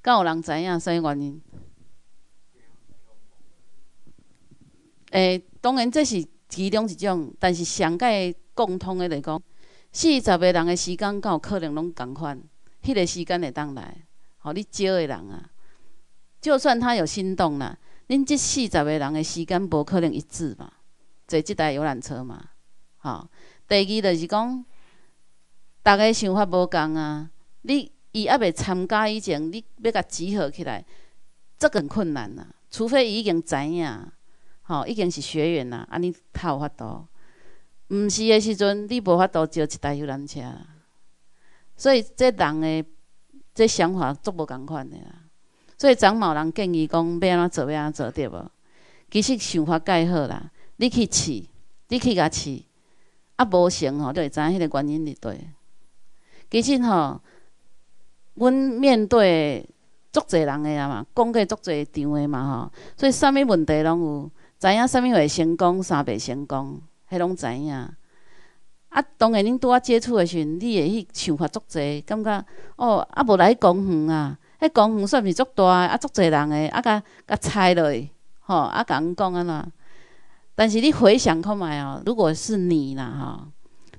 敢有人知影？啥原因？诶，当然，这是。其中一种，但是上个共通的来讲，四十个人的时间，敢有可能拢共款？迄个时间会当来？吼，你少的人啊，就算他有心动啦，恁这四十个人的时间无可能一致嘛？坐即台游览车嘛，吼。第二就是讲，大家想法无共啊。你伊阿未参加以前，你要甲集合起来，这更困难啦。除非伊已经知影。吼，已经是学员啦，安尼太有法度。毋是的时阵，你无法度招一台游览车。所以，这人的这想法足无共款的啦。所以，常有人建议讲要安怎做，要安怎做，对无？其实想法介好啦，你去试，你去甲试，啊无成吼，就会知影迄个原因伫底。其实吼，阮面对足侪人的啦嘛，讲过足侪场的嘛吼，所以啥物问题拢有。知影啥物话成功，三袂成功，迄拢知影。啊，当然恁拄啊接触的时候，你会去想法足侪，感觉哦，啊无来公园啊，迄公园算毋是足大，啊足侪人个，啊甲甲猜落去，吼，啊甲人讲安那。但是你回想看卖哦，如果是你啦吼，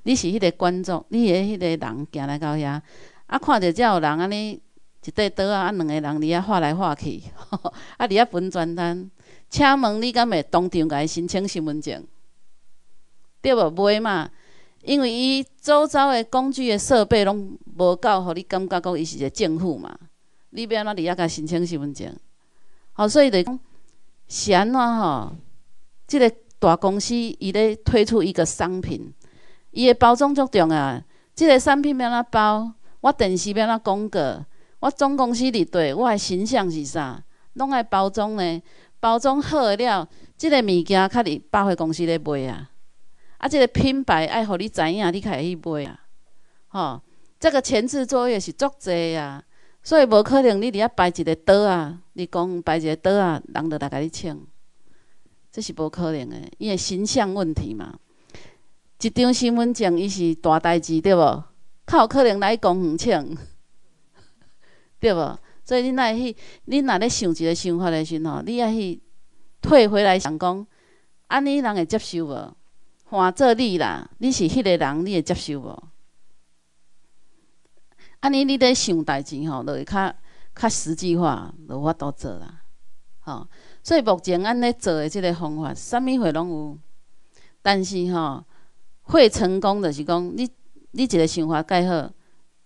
你是迄个观众，你迄迄个人行来到遐，啊看着只有人安尼一块桌啊，啊，两个人伫遐画来画去，(laughs) 啊伫遐分传单。请问你敢会当场个申请身份证？对无，袂嘛，因为伊周遭的工具的设备拢无够，互你感觉讲伊是一个政府嘛。你欲安怎伫遐甲申请身份证？好，所以就讲，是安怎吼，即个大公司伊咧推出一个商品，伊的包装足重啊，即个产品欲安怎包？我电视欲安怎广告？我总公司伫叨？我个形象是啥？拢爱包装呢？包装好了，即个物件较伫百货公司咧卖啊，啊即个品牌爱互你知影，你才会去买啊。吼，这个前置作业是足侪啊，所以无可能你伫遐摆一个桌啊，你讲摆一个桌啊，人就来甲你请，这是无可能的，因为形象问题嘛。一张新闻证伊是大代志对无？较有可能来公园请，对无？所以，恁若去，恁若咧想一个想法的时吼，你也去退回来想讲，安尼人会接受无？换做你啦，你是迄个人，你会接受无？安尼，你在想代志吼，就会较较实际化，就法度做啦。吼。所以目前安尼做的即个方法，啥物货拢有，但是吼，会成功的是讲，你你一个想法改好，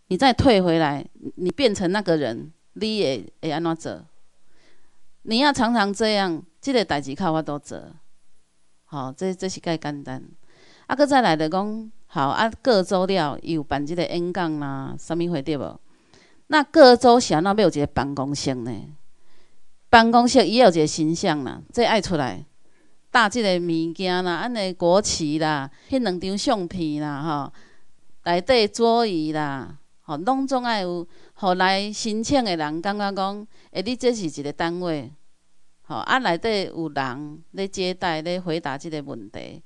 你再退回来，你变成那个人。你会会安怎做？你要常常这样，这个代志靠我都做。好，这这是介简单。啊，佫再来的讲，好啊，过周了又办即个演讲啦，甚物会对无？那过周想要有一个办公室呢？办公室也有一个形象啦，即爱出来打即个物件啦，安尼国旗啦，迄两张相片啦，哈，内底桌椅啦。吼，拢总爱有，予来申请的人感觉讲，诶，你这是一个单位，吼，啊，内底有人咧接待咧回答即个问题，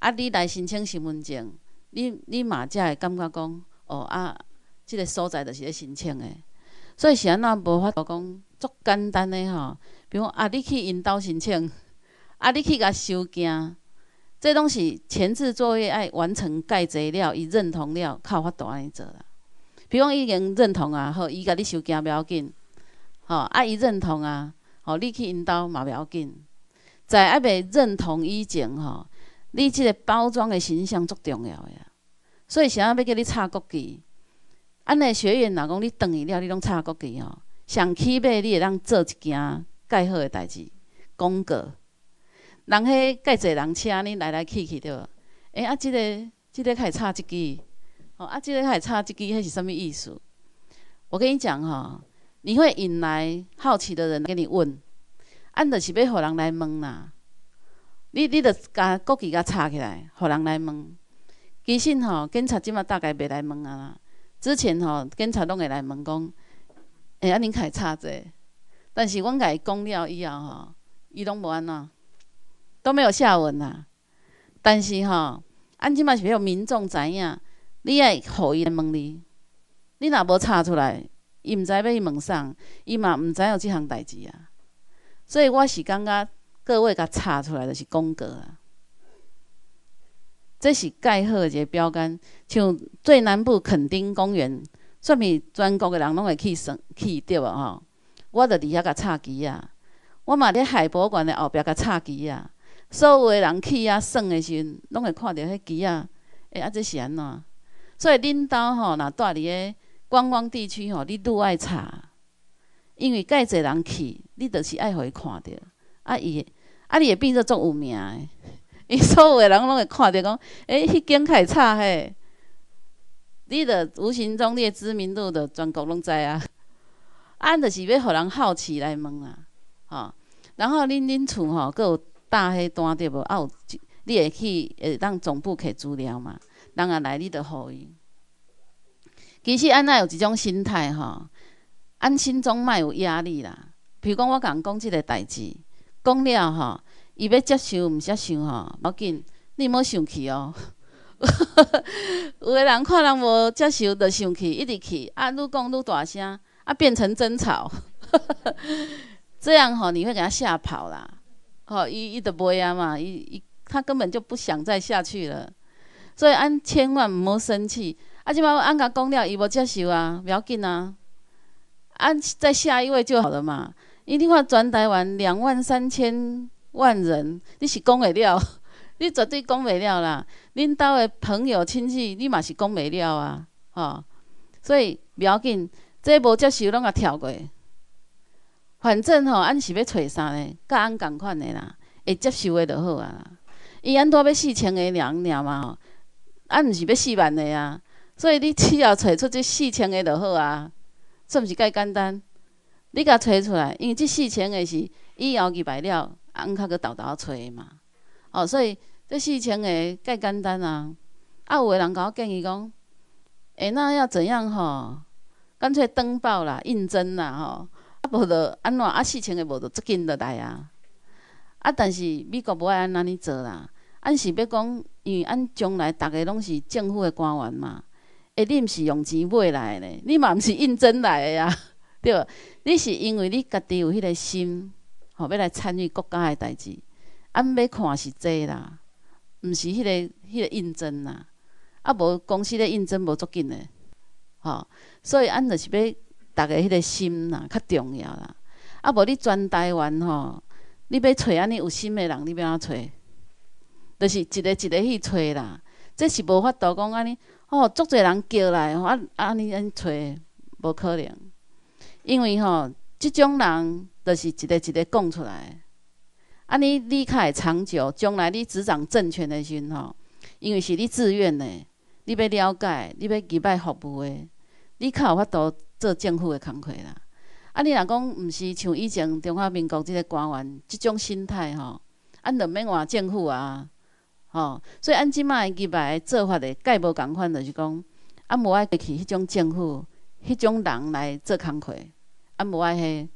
啊，你来申请身份证，你你嘛才会感觉讲，哦啊，即个所在就是咧申请的，所以是安怎无法度讲足简单的吼，比如啊，你去因兜申请，啊，你去甲收件，即东西前置作业爱完成盖资料，伊认同了，靠发度安尼做啦。比方伊已经认同啊，好，伊甲你收惊袂要紧，好，啊伊认同啊，哦，你去引导嘛袂要紧，在还袂认同以前吼，你这个包装的形象足重要的。所以啥要叫你插国旗，安尼学员若讲你同意了，你拢插国旗吼，上起码你会当做一件介好的代志，广告，人迄介侪人车你来来去去对，诶啊，即个即个开插一支。哦，啊，杰个还查这只，那是什么意思？我跟你讲哈，你会引来好奇的人跟你问，按的是要互人来问啦。你你着甲国旗甲插起来，互人来问。其实吼，警察即物大概袂来问啊啦。之前吼，警察拢会来问讲，诶，阿杰还查者，但是阮伊讲了以后吼，伊拢无安啦，都没有下文啦。但是吼，啊，即码是号民众知影。你爱互伊来问你，你若无查出来，伊毋知要伊问啥，伊嘛毋知有即项代志啊。所以我是感觉，各位甲查出来就是功德啊。即是盖好一个标杆，像最南部垦丁公园，算咪全国的人拢会去耍去对无吼？我着伫遐甲插旗啊！我嘛伫海博馆的后壁甲插旗啊！所有的人去遐耍的时，拢会看到迄旗啊！哎啊，即是安怎？所以领导吼，若住伫去观光地区吼，你愈爱炒，因为介济人去，你著是爱互伊看着啊伊，啊你会变作足有名诶，(laughs) 伊所有诶人拢会看着讲，诶，迄间开炒嘿，你著无形中你知名度著全国拢知啊，安 (laughs) 著是要互人好奇来问啊，吼，然后恁恁厝吼，阁有搭迄单着无？啊有，你会去，会当总部摕资料嘛？人啊，来你就可伊。其实，安那有一种心态哈，安心中莫有压力啦。比如讲，我共讲这个代志，讲了吼，伊要接受毋接受吼，无紧，你莫生气哦。(laughs) 有个人看人无接受，就生气，一直气。啊，你讲你大声，啊，变成争吵。(laughs) 这样吼，你会给他吓跑啦。哦，伊伊就不啊嘛，伊伊他根本就不想再下去了。所以，俺千万毋好生气。啊，即马，咱讲了，伊无接受啊，袂要紧啊。啊、在下一位就好了嘛。伊你看，全台湾两万三千万人，你是讲袂了？(laughs) 你绝对讲袂了啦。恁兜的朋友亲戚，你嘛是讲袂了啊，吼。所以，不要紧，即无接受拢也跳过。反正吼，俺是要找啥呢？甲俺共款的啦，会接受的就好啊。伊安怎要四千个量尔嘛吼？啊，毋是要四万个啊，所以你只要找出这四千个就好啊，这毋是介简单？你甲找出来，因为这四千个是以后去排了，俺较去头头揣嘛。哦，所以这四千个介简单啊。啊，有个人甲我建议讲，哎，那要怎样吼？干脆登报啦、应征啦吼，啊，无就安怎啊？四千个无就即近就来啊。啊，但是美国无爱安那尼做啦。俺是欲讲，因为俺将来，逐个拢是政府的官员嘛，你毋是用钱买来的，你嘛毋是应征来的呀，(laughs) 对不？你是因为你家己有迄个心，吼，要来参与国家的代志，俺要看是这啦，毋是迄个迄个应征啦，啊无公司的应征无足紧的，吼，所以俺就是欲逐个迄个心啦，较重要啦，啊无你专台湾吼，你要揣安尼有心的人，你要安怎揣？就是一个一个去找啦，这是无法度讲安尼，哦，足侪人叫来，啊，安尼安找，无可能，因为吼，即种人就是一个一个讲出来，安尼你较会长久，将来你执掌政权的时吼，因为是你自愿的，你要了解，你要击败服务的，你较有法度做政府的工课啦。安尼若讲毋是像以前中华民国即个官员，即种心态吼，安人免换政府啊。吼，所以按即卖入来做法的，概无共款，就是讲，啊无爱去迄种政府、迄种人来做工作，啊无爱迄，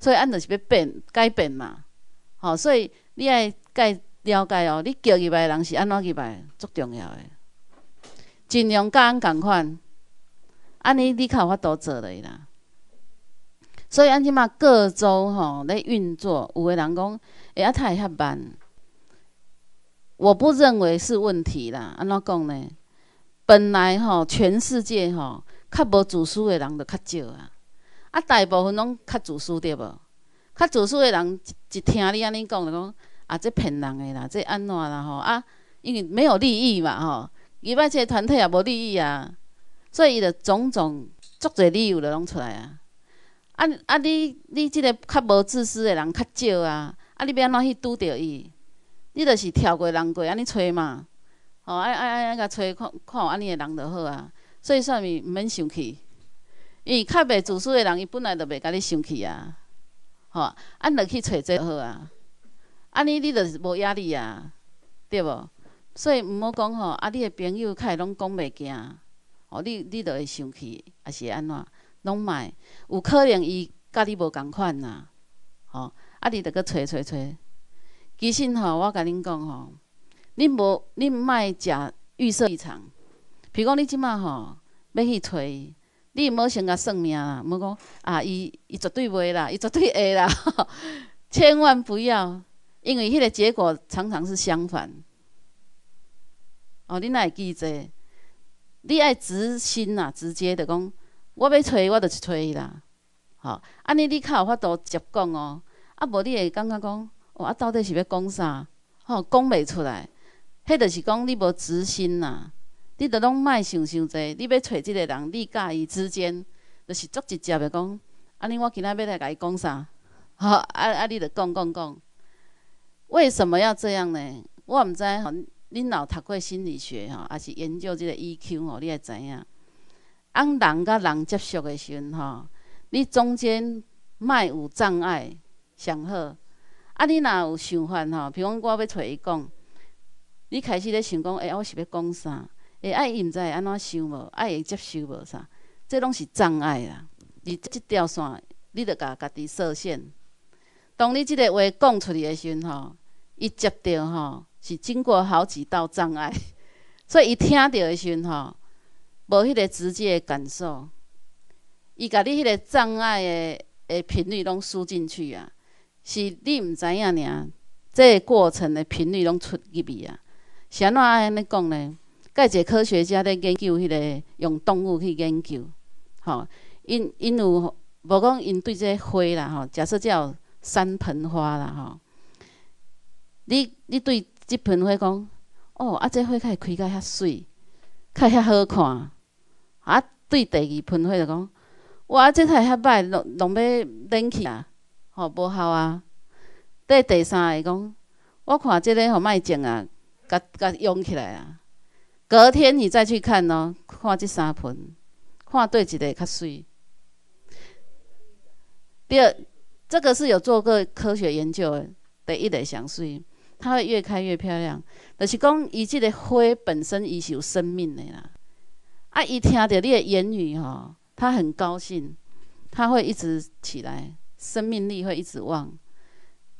所以俺就是要变、改变嘛。吼，所以你爱解了解哦，你叫入来的人是安怎入来，足重要的，尽量甲俺共款，安尼你较有法度做伊啦。所以按即嘛各州吼咧运作，有个人讲，哎啊，太遐慢。我不认为是问题啦。安怎讲呢？本来吼，全世界吼，较无自私的人就较少啊。啊，大部分拢较自私，对无？较自私的人一一听你安尼讲，就讲啊，即骗人的啦，即安怎啦吼？啊，因为没有利益嘛吼，伊拜这个团体也无利益啊，所以伊就种种足侪理由就拢出来啊。啊啊，你你这个较无自私的人较少啊，啊，你欲安怎去拄着伊？你就是跳过人过，安尼找嘛，吼，安安安安甲找看看有安尼的人就好啊。所以算是毋免生气，因为较袂自私的人，伊本来著袂甲你生气啊，吼，安著去找最好啊。安尼你就是无压力啊，对无？所以毋好讲吼，啊，你个朋友较会拢讲袂惊，吼，你你就会生气，还是安怎？拢袂有可能伊甲你无共款啊，吼，啊你得阁找找找。其实吼，我甲恁讲吼，恁无恁毋爱食预设市场。比如讲，你即满吼要去伊，你毋好先甲算命啦，毋好讲啊，伊伊绝对袂啦，伊绝对会啦，(laughs) 千万不要，因为迄个结果常常是相反。哦，恁会记者，你爱直心啦，直接的讲，我要伊，我就去伊啦，吼，安尼你较有法度直讲哦，啊无你会感觉讲。我啊，到底是要讲啥？吼，讲袂出来，迄就是讲你无直心呐。你着拢莫想伤济，你要揣即个人，你佮伊之间着是作直接的讲。安尼，我今仔要来佮伊讲啥？吼，啊啊，你着讲讲讲。为什么要这样呢？我毋知吼，恁老读过心理学吼，也是研究即个 EQ 吼，你会知影。按人佮人接触的时阵吼，你中间莫有障碍上好。啊，你若有想法吼，比如讲，我要找伊讲，你开始咧想讲，哎，我是要讲啥？哎，伊毋知会安怎想无？爱会接受无啥？这拢是障碍啦。你即条线，你得甲家己设限。当你即个话讲出去的时吼，伊接到吼，是经过好几道障碍，(laughs) 所以伊听到的时吼，无迄个直接的感受，伊甲你迄个障碍的的频率拢输进去啊。是你毋知影尔，即个过程的频率拢出入去啊。是安怎安尼讲呢？介个科学家咧研究迄个用动物去研究，吼，因因有无讲？因对这花啦，吼，假设叫三盆花啦，吼，你你对即盆花讲，哦，啊，这花较会开到遐水，较遐好看，啊，对第二盆花就讲，哇，啊，这太遐歹，弄弄要冷去啊。哦，无效啊！第第三个讲，我看即个好卖种啊，甲甲养起来啊。隔天你再去看哦，看即三盆，看对一个较水。第二，这个是有做过科学研究的，第一个香水，它会越开越漂亮。就是讲，伊即个花本身伊是有生命的啦。啊，伊听着你的言语哈，他很高兴，他会一直起来。生命力会一直旺，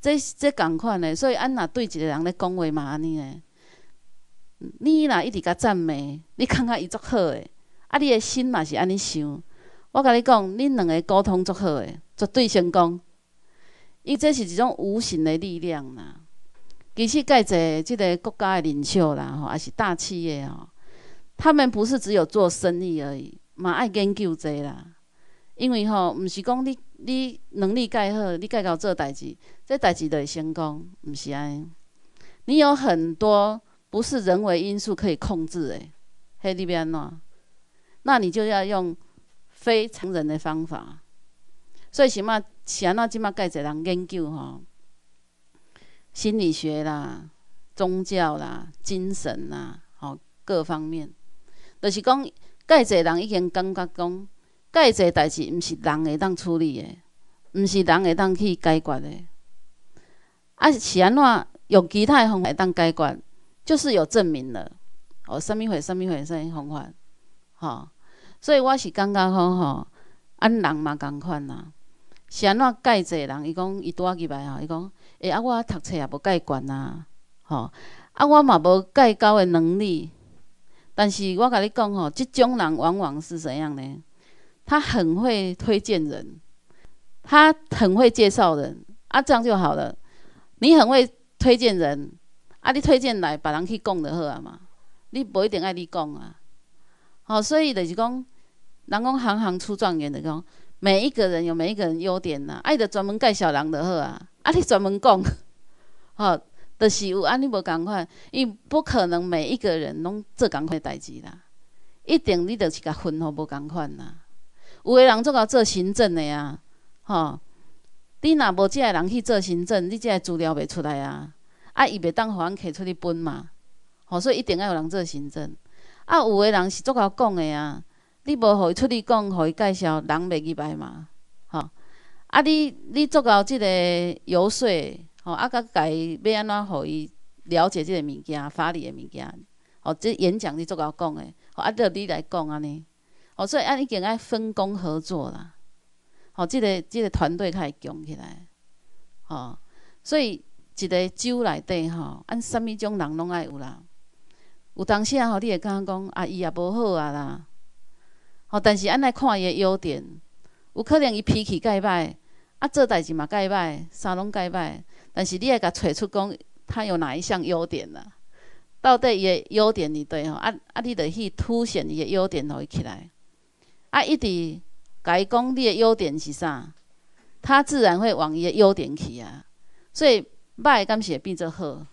即即共款的，所以安若对一个人咧讲话嘛，安尼个，你若一直甲赞美，你感觉伊足好个，啊，你个心嘛是安尼想。我甲你讲，恁两个沟通足好个，绝对成功。伊即是一种无形的力量啦。其实，介济即个国家的领袖啦吼，也是大企业吼，他们不是只有做生意而已，嘛爱研究济啦。因为吼，毋是讲你。你能力盖好，你盖到这代志，这代志就会成功，毋是安？你有很多不是人为因素可以控制诶，喺那边喏，那你就要用非常人的方法。所以起是安怎即马盖侪人研究吼，心理学啦、宗教啦、精神啦，吼各方面，就是讲盖侪人已经感觉讲。解济代志毋是人会当处理的，毋是人会当去解决的。啊是安怎用其他的方法当解决？就是有证明了。哦，什物法？什物法？什物方法？吼！所以我是感觉讲吼，按人嘛共款啦。是安怎解济人？伊讲伊带入来吼，伊讲哎啊，我读册也无解决呐，吼，啊我嘛无解交的能力，但是我甲你讲吼，即种人往往是怎样呢？他很会推荐人，他很会介绍人啊，这样就好了。你很会推荐人，啊，你推荐来，别人去讲就好啊嘛。你不一定爱你讲啊，哦，所以就是讲，人讲行行出状元，就讲每一个人有每一个人优点呐，爱的专门介绍人的好啊，啊，你专门讲，好，(laughs) 就是有安尼无共款，伊不可能每一个人拢做共款代志啦，一定你就是甲分好不共款啦。有个人做搞做行政的呀，吼！你若无即个人去做行政，你即个资料袂出来啊！啊，伊袂当互人摕出去分嘛，吼！所以一定要有人做行政。啊，有个人是做搞讲的啊，你无互伊出去讲，互伊介绍，人袂去排嘛，吼！啊，你你做搞即个游说，吼！啊，甲家要安怎互伊了解即个物件、法律的物件，吼！即演讲你做搞讲的，吼、啊，着你来讲安尼。哦，所以按伊囝爱分工合作啦。哦，即个即个团队开始强起来。哦，所以一个酒内底吼，按啥物种人拢爱有啦。有当时啊吼，你会感觉讲，啊，伊也无好啊啦。哦，但是安尼看伊个优点，有可能伊脾气介歹，啊，做代志嘛介歹，三拢介歹。但是你会甲找出讲，他有哪一项优点啊？到底伊个优点伫底吼？啊啊，你着去凸显伊个优点伊起来。啊，一直，伊讲你的优点是啥，他自然会往伊的优点去啊。所以，歹感是变作好。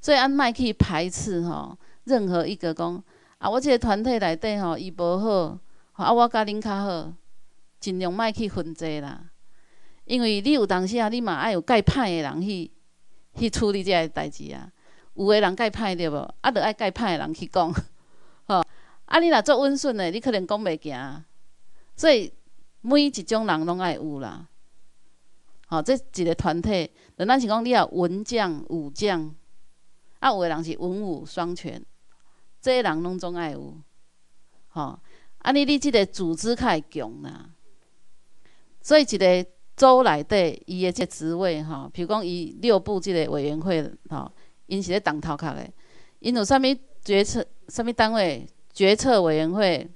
所以，按歹去排斥吼，任何一个讲，啊，我这个团体里底吼，伊无好，啊，我甲恁较好，尽量卖去分济啦。因为你有当时啊，你嘛爱有介歹的人去，去处理这个代志啊。有的人介歹对无？啊，著爱介歹的人去讲。啊！你若做温顺的，你可能讲袂行，所以每一种人拢爱有啦。吼，即一个团体，咱是讲你要文将、武将，啊，有的人是文武双全，即人拢总爱有。吼，啊你你即个组织较强啦。所以一个州内底伊个即职位，吼，比如讲伊六部即个委员会，吼，因是咧当头壳的，因有啥物决策，啥物单位？决策委员会、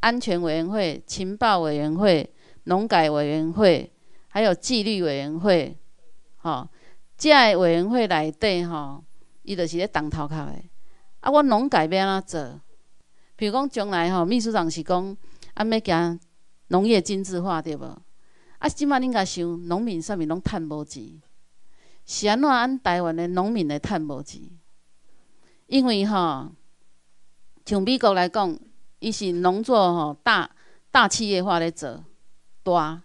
安全委员会、情报委员会、农改委员会，还有纪律委员会，吼，这个委员会内底吼，伊就是咧当头壳的。啊，我农改要安怎做？比如讲，将来吼，秘书长是讲，啊，要行农业精致化，对无？啊，今满恁家想，农民啥物拢赚无钱？是安怎？按台湾的农民会赚无钱？因为吼。像美国来讲，伊是农作吼大大企业化咧做大，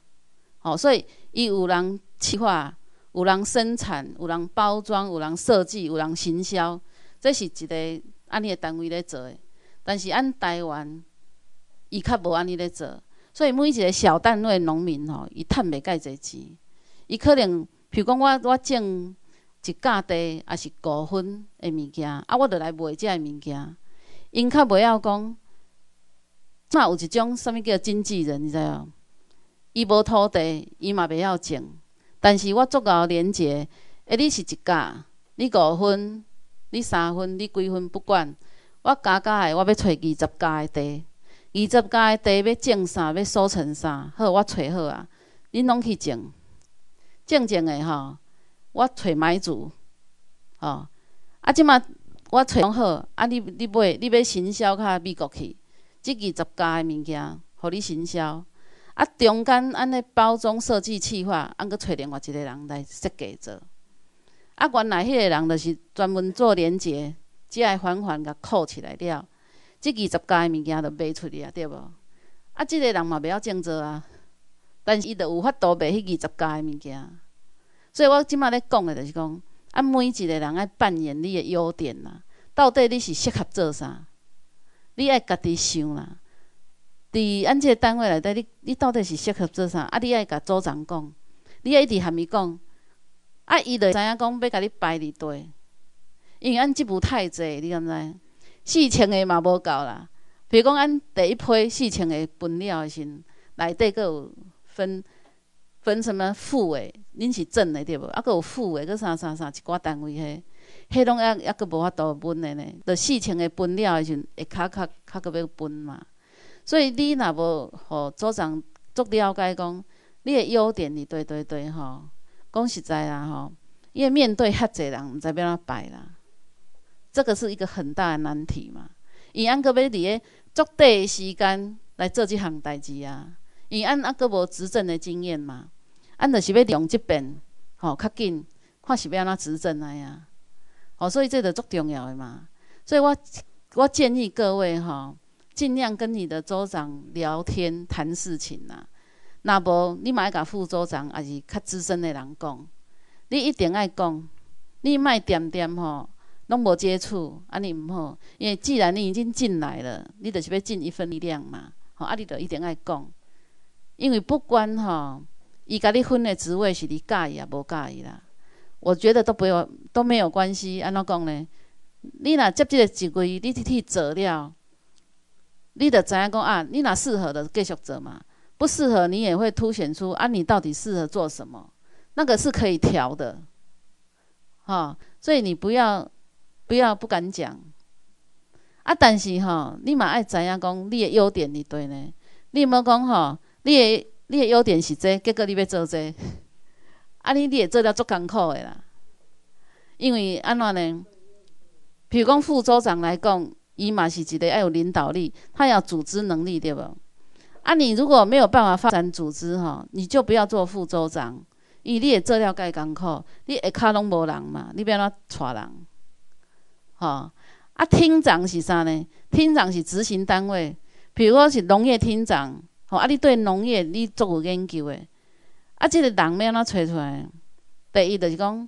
吼所以伊有人企划、有人生产、有人包装、有人设计、有人行销，这是一个安尼个单位咧做诶。但是按台湾，伊较无安尼咧做，所以每一个小单位农民吼，伊趁袂介济钱。伊可能，譬如讲我我种一畑地，也是五分诶物件，啊我著来卖遮个物件。因较袂晓讲，那有一种啥物叫经纪人，你知无？伊无土地，伊嘛袂晓种。但是我足够连接，一你是一家，你五分，你三分，你几分不管，我加加的，我要找二十家的地，二十家的地要种啥，要收成啥，好，我找好啊。恁拢去种，种种的吼，我找买主，吼，啊即嘛。我找好，啊！你你买，你要行销到美国去，即二十家的物件，互你行销。啊，中间安尼包装设计策划，安搁找另外一个人来设计做。啊，原来迄个人著是专门做连接，只来缓缓甲扣起来了。即二十家的物件就卖出去啊，对无？啊，即个人嘛袂晓挣做啊，但是伊著有法度卖迄二十家的物件。所以我即卖咧讲的，著是讲啊，每一个人爱扮演你的优点啦。到底你是适合做啥？你爱家己想啦。伫按即个单位内底，你你到底是适合做啥？啊，你爱甲组长讲，你爱一直含伊讲，啊，伊就知影讲要甲你排伫队。因为按职务太侪，你敢知？四千个嘛无够啦。比如讲，按第一批四千个分了时，内底佫有分分什么副的？恁是正的对无？啊，佫有副的，佫啥啥啥一寡单位嘿。迄拢也也阁无法度分的呢，着事情个分了就会较较较阁要分嘛。所以你若无互组长足了解讲，你的优点是对对对吼。讲实在啦吼，因为面对遐济人毋知要安怎办啦，这个是一个很大的难题嘛。伊安阁要伫个足短的时间来做即项代志啊。伊安也阁无执政的经验嘛，安着是要两即边吼较紧，看是要安怎执政来啊。哦，所以这个足重要的嘛。所以我我建议各位吼尽量跟你的组长聊天谈事情呐。那无你买甲副组长，也是较资深的人讲。你一定爱讲，你莫掂掂吼，拢无接触，安尼毋好。因为既然你已经进来了，你就是要尽一份力量嘛。吼，啊，你就一定爱讲，因为不管吼，伊甲你分的职位是你介意啊，无介意啦。我觉得都不有都没有关系，安怎讲呢？你若接即个职位，你去去做了，你就知影讲啊，你若适合的继续做嘛，不适合你也会凸显出啊，你到底适合做什么？那个是可以调的，哈，所以你不要不要不敢讲，啊，但是哈，你嘛爱知影讲你的优点伫对呢？你毋冇讲吼，你的你的优点是这，结果你要做这？啊，尼你也做了足艰苦的啦，因为安怎呢？譬如讲副组长来讲，伊嘛是一个要有领导力，他要组织能力，对不？啊，你如果没有办法发展组织吼，你就不要做副组长。为你也做了够艰苦，你下骹拢无人嘛，你安怎带人？吼。啊，厅长是啥呢？厅长是执行单位，譬如讲是农业厅长，吼啊，你对农业你足有研究的。啊，即个人要安怎找出来？第一就是讲，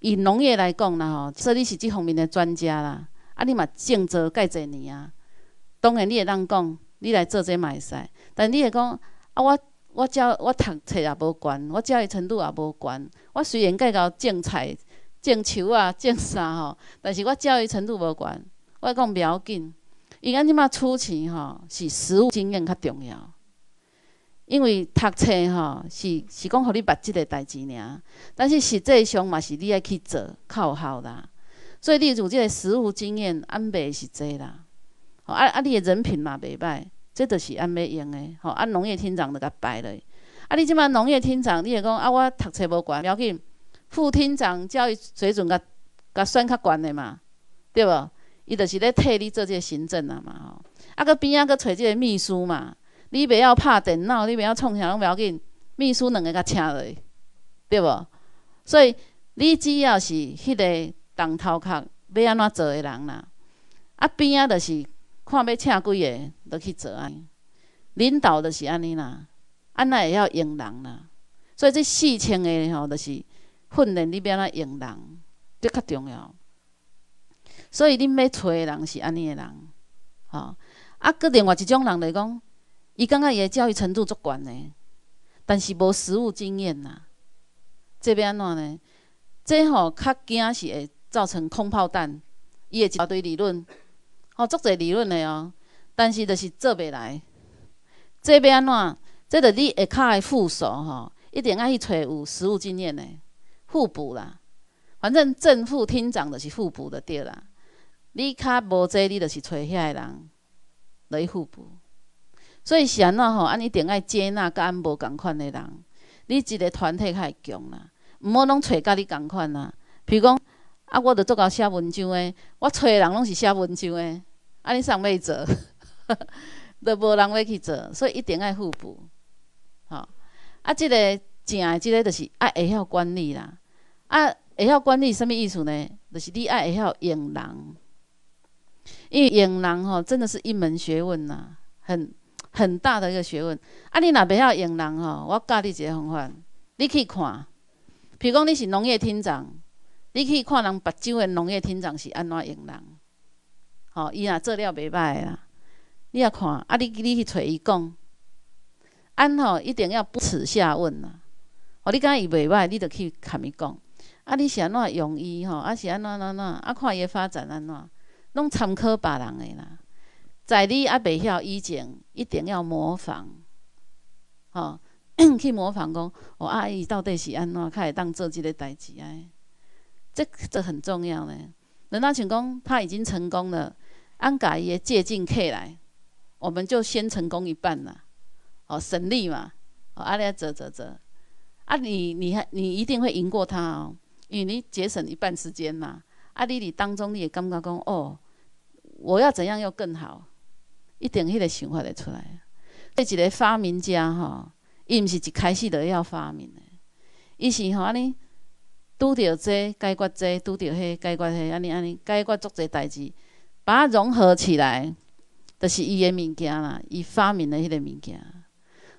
以农业来讲啦吼，说你是即方面的专家啦，啊，你嘛种作介侪年啊，当然你会当讲，你来做这嘛会使。但你会讲，啊，我我教我读册也无悬，我教育程度也无悬，我虽然介到种菜、种树啊、种啥吼，但是我教育程度无悬，我讲袂要紧，因安尼嘛出钱吼，是实务经验较重要。因为读册吼是是讲予你捌即个代志尔，但是实际上嘛是你爱去做靠效啦。所以你有即个实务经验，按排是侪啦。吼啊啊，你的人品嘛袂歹，这著是安尼用的。吼，按农业厅长就甲摆落。啊，你即摆农业厅长，你会讲啊？我读册无悬了紧，副厅长教育水准甲甲算较悬的嘛，对无？伊就是咧替你做即个行政啦嘛。吼，啊佫边啊佫揣即个秘书嘛。你袂晓拍电脑，你袂晓创啥拢袂要紧。秘书两个甲请落去，对无？所以你只要是迄个当头壳要安怎做的人啦，啊边仔着是看要请几个着去做安。领导着是安尼啦，啊那会晓用人啦。所以这四千个吼着是训练你要安怎用人，这较重要。所以恁要揣的人是安尼的人，吼，啊，搁另外一种人来讲。伊感觉伊也教育程度足悬个，但是无实务经验呐。这边安怎呢？即吼较惊是会造成空炮弹，伊会一大堆理论，吼足侪理论的哦。但是就是做袂来。这边安怎？即着你下较会副手吼，一定要去揣有实务经验的互补啦。反正正副厅长著是互补就对啦。你较无这，你著是揣遐个人来互补。所以是安那吼，安尼一定爱接纳甲安无共款的人，你一个团体较会强啦。毋好拢揣甲你共款啦。比如讲，啊，我得做到写文章的，我揣的人拢是写文章的，安尼上未做，就 (laughs) 无人要去做，所以一定爱互补。好，啊，即个正的即个就是啊会晓管理啦。啊，会晓管理什么意思呢？就是你爱会晓用人，因为用人吼，真的是一门学问呐，很。很大的一个学问啊！你若袂晓用人吼，我教你一个方法。你去看，譬如讲你是农业厅长，你去看人别州的农业厅长是安怎用人，吼，伊若做了袂歹啦。你也看，啊，你你去找伊讲，安吼一定要不耻下问啦。哦，你讲伊袂歹，你就去跟伊讲，啊，你是安怎用伊吼，啊是安怎安怎？啊，看伊的发展安怎，拢参考别人诶啦。在你还必晓以前，一定要模仿，吼，(coughs) 去模仿讲，哦，阿姨到底是安怎开当做这个代志哎，这这很重要呢。那咱想讲，他已经成功了，按家己个借鉴起来，我们就先成功一半啦，哦，省力嘛，哦，阿丽要折折折，啊，你你你一定会赢过他哦，因为你节省一半时间嘛，啊，你你当中你也感觉讲，哦，我要怎样要更好？一定迄个想法会出来。做一个发明家，吼，伊毋是一开始就要发明的，伊是吼安尼拄着这解决这，拄着迄解决迄，安尼安尼解决足济代志，把它融合起来，就是伊的物件啦。伊发明的迄个物件。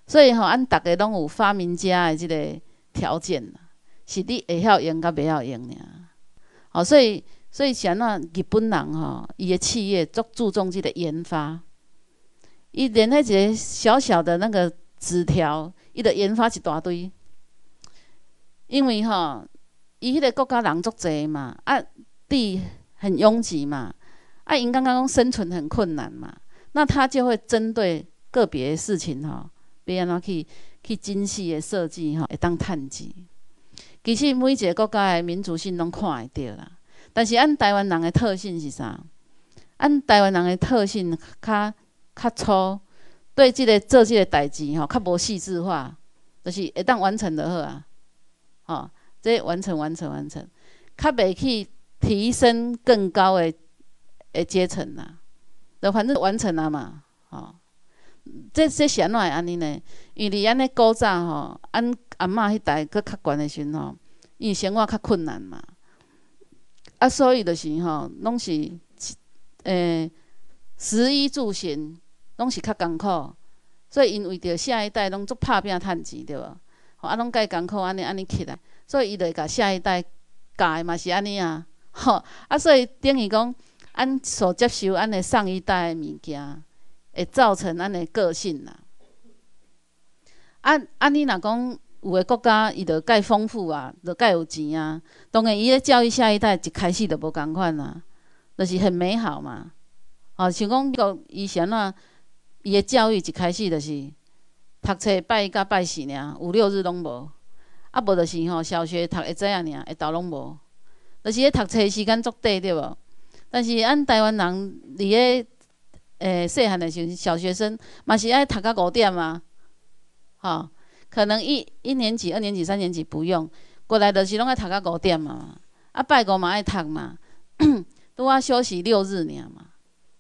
所以吼，俺大家拢有发明家的即个条件啦，是你会晓用甲袂晓用尔。哦，所以所以像那日本人吼，伊的企业足注重即个研发。伊连迄个小小的那个纸条，伊就研发一大堆。因为吼，伊迄个国家人足济嘛，啊，地很拥挤嘛，啊，因刚刚讲生存很困难嘛，那他就会针对个别事情吼，变安怎去去精细的设计吼，会当趁计。其实每一个国家的民族性拢看会到啦，但是按台湾人的特性是啥？按台湾人的特性，较。较粗，对即个做即个代志吼，较无细致化，就是会当完成就好啊，吼，即完成完成完成，较袂去提升更高的的阶层啦，就反正完成啊嘛，吼，即即先会安尼呢，因为安尼古早吼，按阿嬷迄代佫较悬的时吼，因生活较困难嘛，啊，所以就是吼，拢是诶，食衣住行。拢是较艰苦，所以因为着下一代拢足拍拼趁钱，对无？吼，啊，拢个艰苦，安尼安尼起来，所以伊着甲下一代教个嘛是安尼啊。(laughs) 吼，啊，所以等于讲，按所接受安尼上一代个物件，会造成安尼个性啦。啊，安你若讲，有诶国家伊着介丰富啊，着介有钱啊，当然伊个教育下一代一开始着无共款啊，着是很美好嘛。哦，像讲比讲以前啊。伊的教育一开始就是读册拜甲拜四尔，五六日拢无。啊，无就是吼小学读会知啊，尔一昼拢无，就是迄读册时间足短，对无？但是按台湾人伫个诶细汉的时阵，小学生嘛是爱读到五点啊，吼，可能一一年级、二年级、三年级不用，过来就是拢爱读到五点啊。啊，拜五嘛爱读嘛，拄 (coughs) 啊休息六日尔嘛。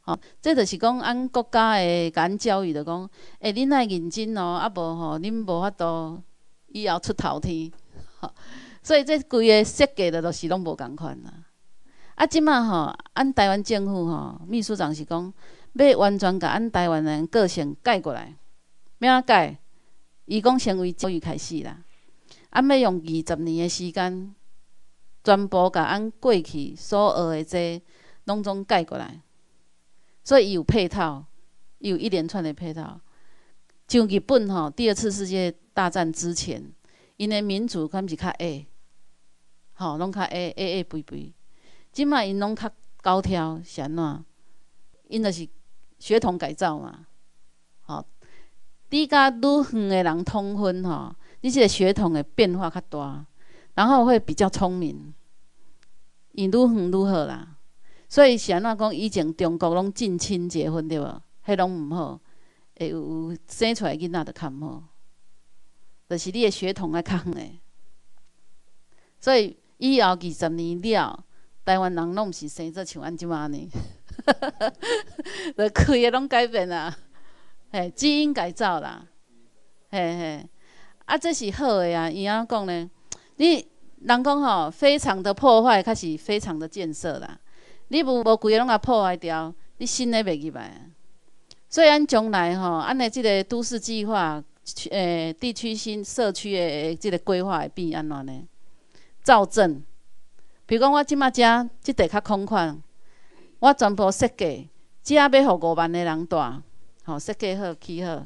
哦，即就是讲按国家的感教育的讲，哎，恁爱认真哦，啊无吼，恁无法度以后出头天。(laughs) 吼。所以即规个设计着著是拢无共款啦。啊，即卖吼，按台湾政府吼，秘书长是讲要完全甲按台湾人个性改过来，要安改？伊讲，从教育开始啦，啊，要用二十年的时间，全部甲按过去所学的即拢总改过来。所以有配套，有一连串的配套。像日本吼，第二次世界大战之前，因的民族他们是较矮，吼，拢较矮矮矮肥肥。即卖因拢较高挑，是安怎？因就是血统改造嘛，吼，你甲愈远的人通婚吼，你即个血统的变化较大，然后会比较聪明，因愈远愈好啦。所以是安怎讲，以前中国拢近亲结婚，对无？迄拢毋好，会有生出来囡仔着毋好，著是你的血统较空的。所以以后二十年了，台湾人拢是生做像安怎呢？著规个拢改变啦，嘿，基因改造啦，嘿嘿，啊，即是好的啊。伊安怎讲呢，你人讲吼，非常的破坏，较是非常的建设啦。你无无规个拢也破坏掉，你新的袂记迈。所以，咱将来吼，按个即个都市计划，诶，地区新社区的即个规划会变安怎呢？造镇，比如讲，我即马遮即块较空旷，我全部设计遮要予五万的人住，吼，设计好，起好，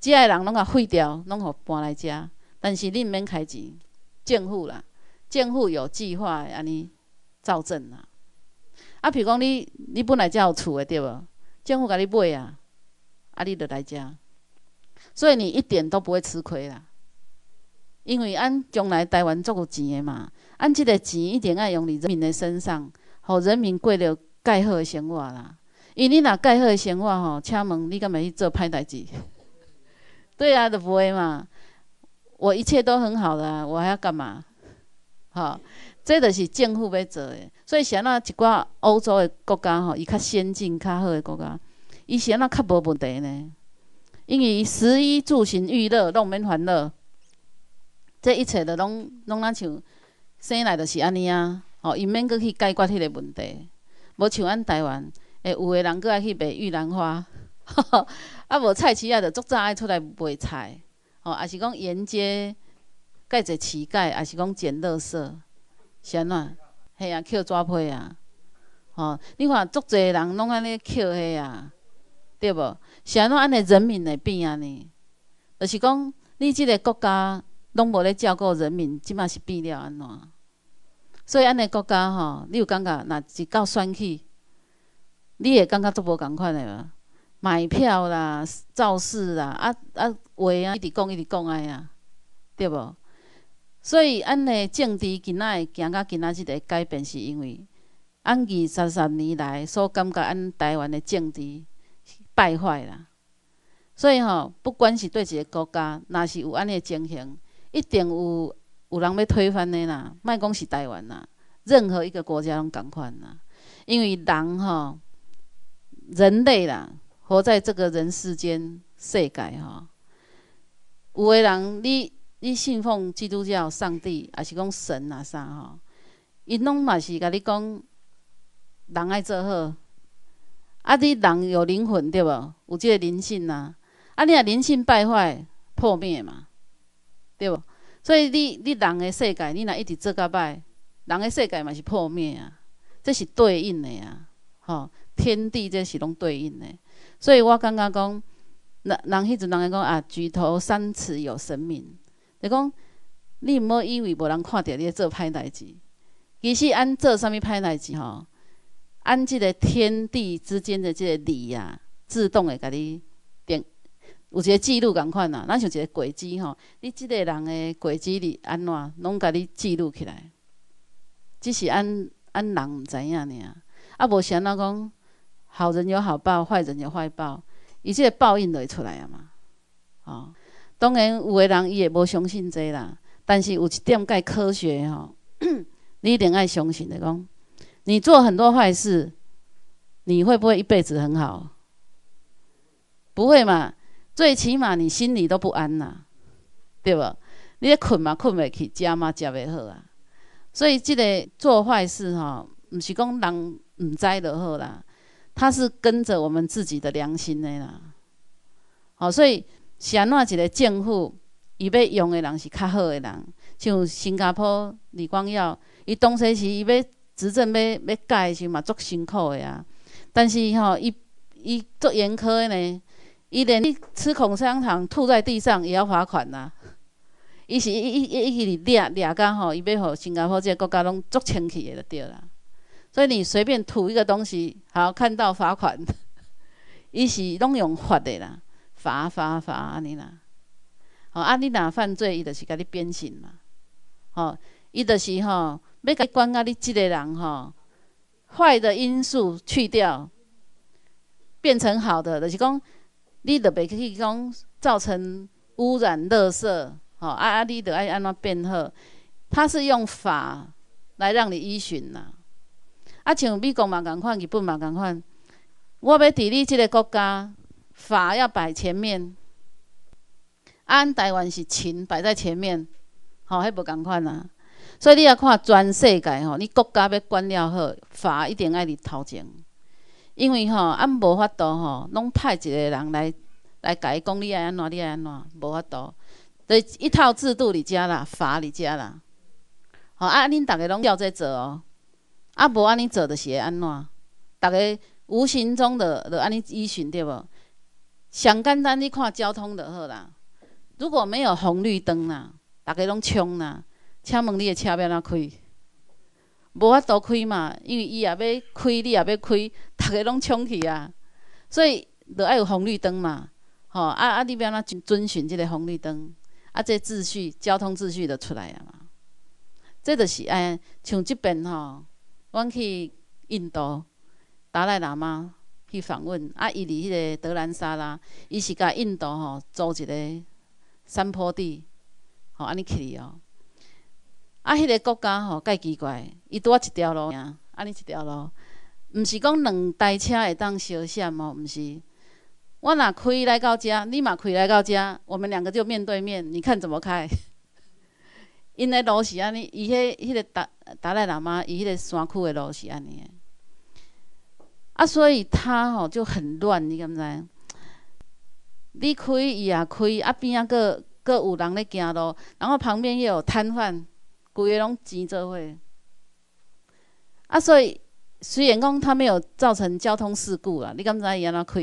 遮个人拢甲废掉，拢互搬来遮，但是你毋免开钱，政府啦，政府有计划安尼造镇啦。啊，譬如讲，你你本来就有厝的，对无？政府甲你买啊，啊，你就来遮，所以你一点都不会吃亏啦。因为按将来台湾足有钱的嘛，按这个钱一定要用伫人民的身上，互人民过着盖好的生活啦。因为你若盖好的生活吼，请问你干嘛去做歹代志？(laughs) 对啊，就不会嘛。我一切都很好啊，我还要干嘛？(laughs) 吼，这就是政府要做的。所以，像那一寡欧洲的国家吼，伊较先进、较好的国家，伊是安那较无问题呢。因为伊食衣住行娱乐拢免烦恼，这一切都拢拢哪像生来就是安尼啊！吼，伊免阁去解决迄个问题。无像咱台湾，诶，有个人搁爱去卖玉兰花，(laughs) 啊，无菜市也着足早爱出来卖菜，吼，也是讲沿街盖者乞丐，也是讲捡垃圾，是安怎？嘿啊，捡纸批啊！吼，你看足济人拢安尼捡下啊，对无？是安怎安尼人民会变安尼？就是讲，你即个国家拢无咧照顾人民，即嘛是变了安怎？所以安尼国家吼，你有感觉，若是到选举，你会感觉足无共款的无？买票啦、造势啦、啊啊话啊，一直讲一直讲安啊，对无？所以，安尼政治今仔个行到今仔即个改变，是因为按二三十年来所感觉，按台湾的政治败坏啦。所以吼，不管是对一个国家，若是有安尼的情形，一定有有人要推翻的啦。莫讲是台湾啦，任何一个国家拢同款啦。因为人吼，人类啦，活在这个人世间世界吼，有的人你。你信奉基督教，上帝也是讲神啊，啥吼？因拢嘛是甲你讲，人爱做好。啊，你人有灵魂对无？有即个灵性呐。啊，你若灵性败坏破灭嘛，对无？所以你你人的世界，你若一直做甲歹，人的世界嘛是破灭啊。这是对应的啊，吼，天地即是拢对应的。所以我感觉讲，人人迄阵人会讲啊，举头三尺有神明。就讲，你毋好以为无人看到你做歹代志。其实按做啥物歹代志吼，按即个天地之间的即个理啊，自动会甲你定有一个记录共款啊，咱像一个轨迹吼，你即个人的轨迹你安怎，拢甲你记录起来。只是按按人毋知影尔，啊无啥人讲好人有好报，坏人有坏报，伊即个报应就会出来啊嘛，吼。当然，有个人伊也无相信这啦。但是有一点介科学吼，(clears throat) 你一定爱相信的讲：你做很多坏事，你会不会一辈子很好？不会嘛！最起码你心里都不安呐，对不？你咧困嘛困未起，食嘛食未好啊。所以即个做坏事吼，毋是讲人毋知就好啦，他是跟着我们自己的良心的啦。好，所以。是安怎一个政府？伊要用的人是较好的人，像新加坡李光耀，伊当初时伊要执政、要要改，是嘛？足辛苦的啊！但是吼，伊伊作严苛的呢，伊连吃口香糖吐在地上也要罚款呐。伊是一一一伊去掠掠噶吼，伊要让新加坡这个国家拢足清气的就对啦。所以你随便吐一个东西，好看到罚款。(laughs) 伊是拢用法的啦。罚罚罚，安尼啦。好，安尼若犯罪伊就是甲你鞭刑嘛。吼，伊就是吼，要你管啊！你即个人吼，坏的因素去掉，变成好的，就是讲，你落袂去讲造成污染、垃圾，哦，啊啊，你得爱安怎变好？他是用法来让你依循呐。啊，像美国嘛共款，日本嘛共款，我要治你即个国家。法要摆前面，按台湾是情摆在前面，好，迄无共款啊。所以你要看全世界吼，你国家要管了好，法一定爱伫头前，因为吼按无法度吼，拢派一个人来来伊讲你安安怎，你安怎，无法度。对，一套制度伫遮啦，法伫遮啦。吼啊，恁逐个拢要在做哦，啊，无按恁做的会安怎？逐个无形中的就按恁依循对无？上简单，你看交通就好啦。如果没有红绿灯啦，大家拢冲啦。请问你的车要怎开？无法度开嘛，因为伊也要开，你也要开，大家拢冲去啊。所以，就要有红绿灯嘛。吼，啊啊，你要怎遵遵循这个红绿灯？啊，这秩序，交通秩序就出来了嘛。这就是安，像这边吼，阮去印度，达赖喇嘛。去访问，啊，伊伫迄个德兰萨拉，伊是甲印度吼租一个山坡地，吼安尼去哦。啊，迄个国家吼，介奇怪，伊拄啊一条路尔，安尼一条路，毋是讲两台车会当相闪哦，毋是。我若开来到遮，你若开来到遮，我们两个就面对面，你看怎么开？(laughs) 因的路是安尼，伊迄迄个达达赖喇嘛，伊迄个山区的路是安尼的。啊，所以他吼就很乱，你敢知？你开伊也开，啊边啊个个有人在行路，然后旁边又有摊贩，规个拢挤做伙。啊，所以虽然讲他没有造成交通事故啊，你敢知伊安怎开？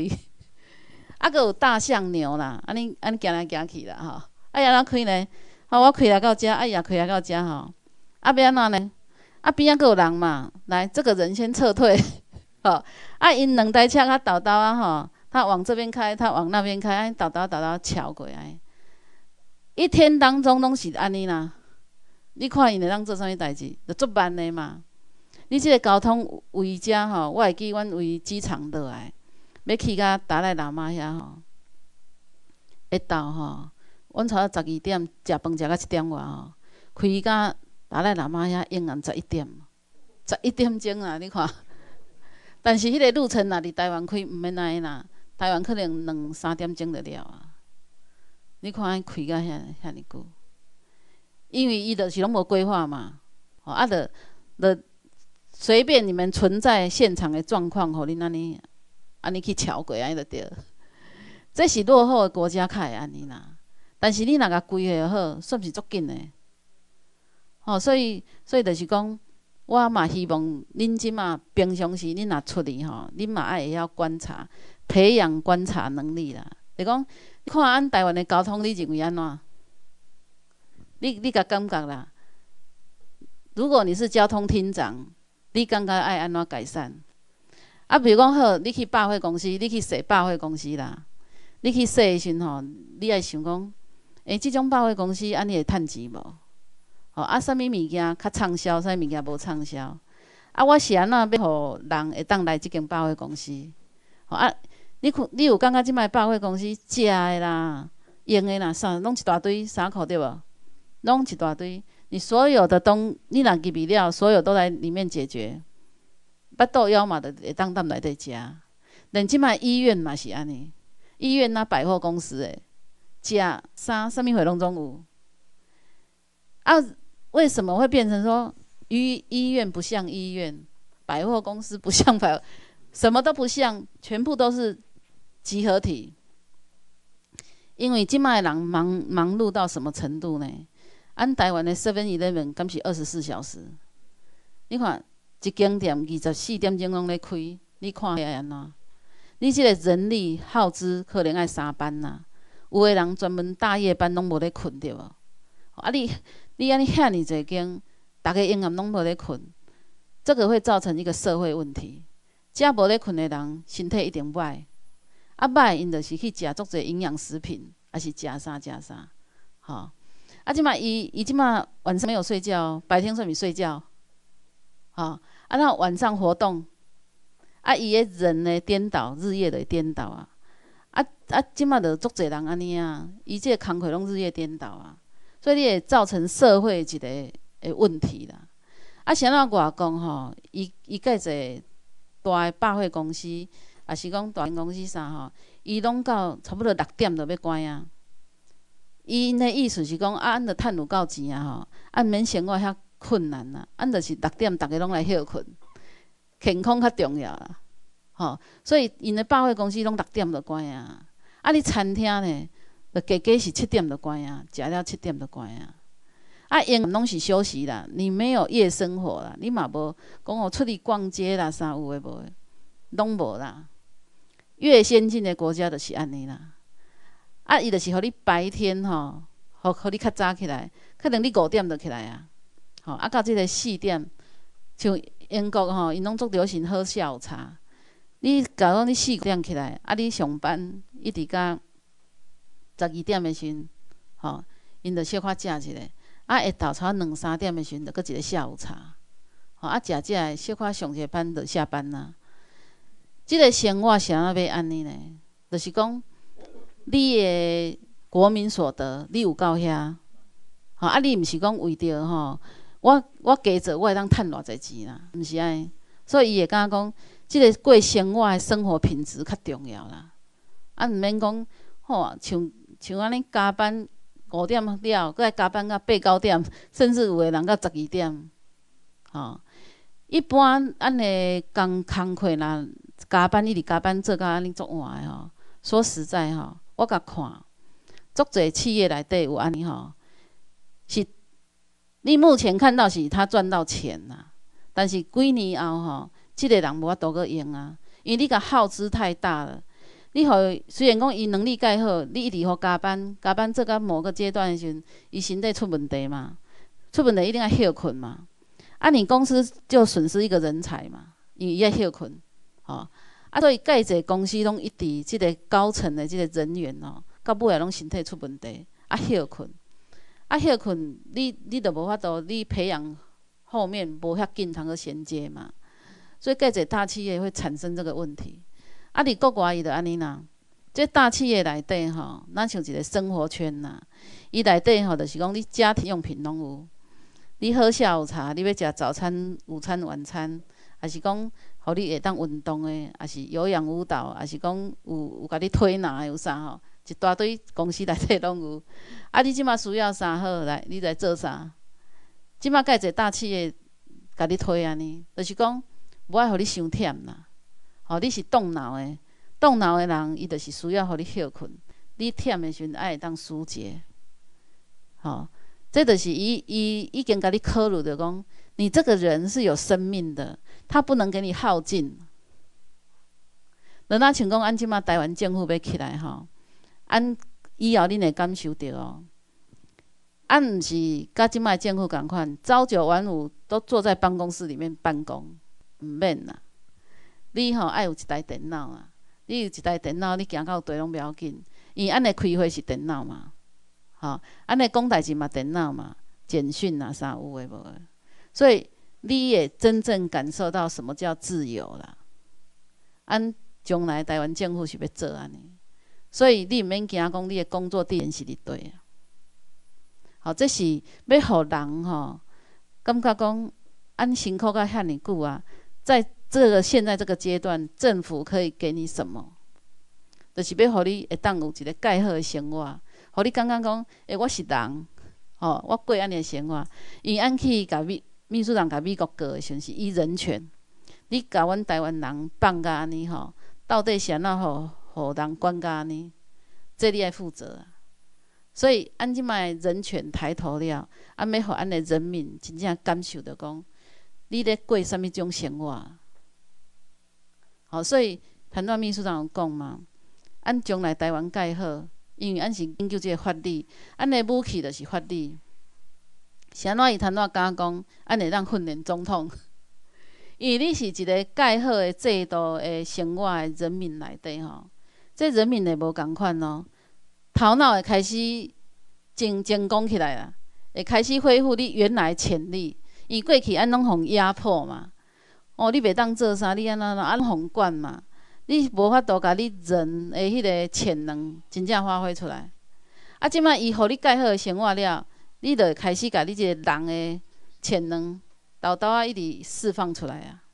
(laughs) 啊，个有大象牛啦，安尼安行来行去啦，吼，啊，伊安怎开呢？啊，我开来到遮，啊，伊也开来到遮，吼，啊边啊哪呢？啊边啊个有人嘛？来，这个人先撤退。吼，啊，因两台车，啊，倒倒啊，吼，他往这边开，他往那边开，啊，倒倒倒倒，桥过来，一天当中拢是安尼啦。你看，因会人做啥物代志，就足慢的嘛。你即个交通违章吼，我会记，阮为机场倒来，要去甲达赖喇嘛遐吼，一到吼，阮差十二点，食饭食到一点外吼，开到达赖喇嘛遐，永晚十一点，十一点钟啊，你看。但是迄个路程若伫台湾开毋免那下台湾可能两三点钟就了啊！你看开到遐遐尼久，因为伊著是拢无规划嘛，哦，啊，著著随便你们存在现场的状况，互恁安尼安尼去超过安尼就对。这是落后的国家较会安尼啦，但是你若甲规划好，算是足紧的。哦，所以所以著是讲。我嘛希望恁即马平常时恁若出去吼，恁嘛爱会晓观察，培养观察能力啦。就讲，看按台湾的交通，你认为安怎？你你甲感觉啦？如果你是交通厅长，你感觉爱安怎改善？啊，比如讲好，你去百货公司，你去踅百货公司啦，你去踅的时阵吼，你爱想讲，诶，即种百货公司安尼会趁钱无？哦啊，啥物物件较畅销，啥物物件无畅销。啊，我是安那要互人会当来即间百货公司。哦啊，你看，你有感觉即摆百货公司食的啦、用的啦，啥拢一大堆衫裤对无？拢一大堆，你所有的东你若几物了，所有都来里面解决。八道枵嘛，就会当当来得食。但即摆医院嘛是安尼，医院那百货公司诶，食、啥、啥物货拢总有，啊。为什么会变成说医医院不像医院，百货公司不像百，什么都不像，全部都是集合体？因为即卖人忙忙碌到什么程度呢？按台湾的 seven eleven，甘是二十四小时。你看一间店二十四点钟拢在开，你看起安那？你即个人力耗资可能爱三班呐，有个人专门大夜班拢无咧困着无？啊，你。你安尼遐尔侪间，逐个应该拢无咧困，这个会造成一个社会问题。呷无咧困的人，身体一定歹。啊歹，因就是去食足侪营养食品，还是食啥食啥？吼，啊，即嘛，伊伊即马晚上没有睡觉，白天算咪睡觉？吼，啊，那晚上活动，啊伊个人呢颠倒，日夜的颠倒啊！啊啊，即马着足侪人安尼啊，伊这工课拢日夜颠倒啊！所以你会造成社会一个诶问题啦。啊，像我外话讲吼，伊伊个一个大的百货公司，也是讲大型公司啥吼，伊拢到差不多六点就要关啊。伊的意思是讲，啊，咱著趁有够钱啊吼，啊，免生活遐困难啦。咱著是六点逐个拢来休困，健康较重要啦，吼。所以因的百货公司拢六点就关啊。啊，你餐厅咧？加加是七点就关啊，食了七点就关啊。啊，因拢是休息啦，你没有夜生活啦，你嘛无讲哦，出去逛街啦啥有诶无？拢无啦。越先进的国家就是安尼啦。啊，伊就是互你白天吼，互互你较早起来，可能你五点就起来啊。吼，啊到即个四点，像英国吼，因拢做条喝好午茶。你假如你四点起来，啊你上班一直讲。十二点的时阵，吼，因着小可食一个，啊，下昼差两三点的时阵，着搁一个下午茶，吼，啊，食食个小可上一个班，着下班啦。即个生活想要安尼呢，着是讲，你的国民所得，你有够遐，吼，啊，你毋是讲为着吼，我我加做，我会当趁偌侪钱啦，毋是安？尼。所以伊会感觉讲，即个过生活的生活品质较重要啦，啊，毋免讲，吼，像。像安尼加班五点了，再加班到八九点，甚至有的人到十二点，吼。一般安尼工工课啦，加班一直加班做，到安尼足晚的吼。说实在吼，我甲看足侪企业内底有安尼吼，是你目前看到是他赚到钱啦，但是几年后吼，即个人无法度搁用啊，因为你甲耗资太大了。你互虽然讲伊能力介好，你一直互加班，加班做到某个阶段的时阵，伊身体出问题嘛，出问题一定要休困嘛，啊你公司就损失一个人才嘛，伊要休困，吼，啊所以介侪公司拢一直即个高层的即个人员哦，到尾来拢身体出问题，啊休困，啊休困，你你都无法度，你培养后面无遐健康个衔接嘛，所以介侪大企业会产生这个问题。啊！伫国外伊就安尼啦。即大企业内底吼，咱像一个生活圈呐，伊内底吼就是讲你家庭用品拢有，你喝下午茶，你要食早餐、午餐、晚餐，也是讲互你会当运动的，也是有氧舞蹈，也是讲有有甲你推拿有啥吼，一大堆公司内底拢有。啊，你即马需要啥好来，你来做啥？即马个一个大企业甲你推安尼，就是讲无爱互你伤忝啦。哦，你是动脑的，动脑的人，伊就是需要互你休困，你忝的时阵，哎，当舒解。哦，这就是伊伊已经给你考虑的讲，你这个人是有生命的，他不能给你耗尽。那若像讲，按即马台湾政府要起来哈，按以后恁会感受到，啊、毋是甲即马政府共款，朝九晚五都坐在办公室里面办公，毋免啦。你吼爱有一台电脑啊！你有一台电脑，你行到地拢袂要紧，伊安尼开会是电脑嘛，吼，安尼讲代志嘛电脑嘛，简讯啊啥有诶无的。所以你会真正感受到什么叫自由啦！按将来台湾政府是要做安尼，所以你毋免惊讲你诶工作地点是伫叨啊！好，这是要互人吼感觉讲，按辛苦到遐尼久啊，在这个现在这个阶段，政府可以给你什么？就是要互你会当有一个概好的生活。互你刚刚讲，哎，我是人，吼，我过安尼的生活。伊安去甲秘秘书长甲美国过个，就是伊人权。你甲阮台湾人放假安尼吼，到底谁呾互互人管加安尼？即你爱负责。啊！所以安即卖人权抬头了，安要互安个人民真正感受着讲，你咧过啥物种生活？好，所以彭老秘书长有讲嘛，按将来台湾改好，因为按是研究即个法律，按个武器就是法律。安怎伊，彭老敢讲按个当训练总统，(laughs) 因为你是一个改好的制度的生活，人民内底吼，即人民也无共款咯，头脑会开始精精讲起来啦，会开始恢复你原来潜力，伊过去按拢予压迫嘛。哦，你袂当做啥，你安那那怎宏观嘛，你无法度把你人的迄个潜能真正发挥出来。啊，即摆伊予你盖好生活了，你著开始甲你即个人的潜能偷偷啊一直释放出来啊。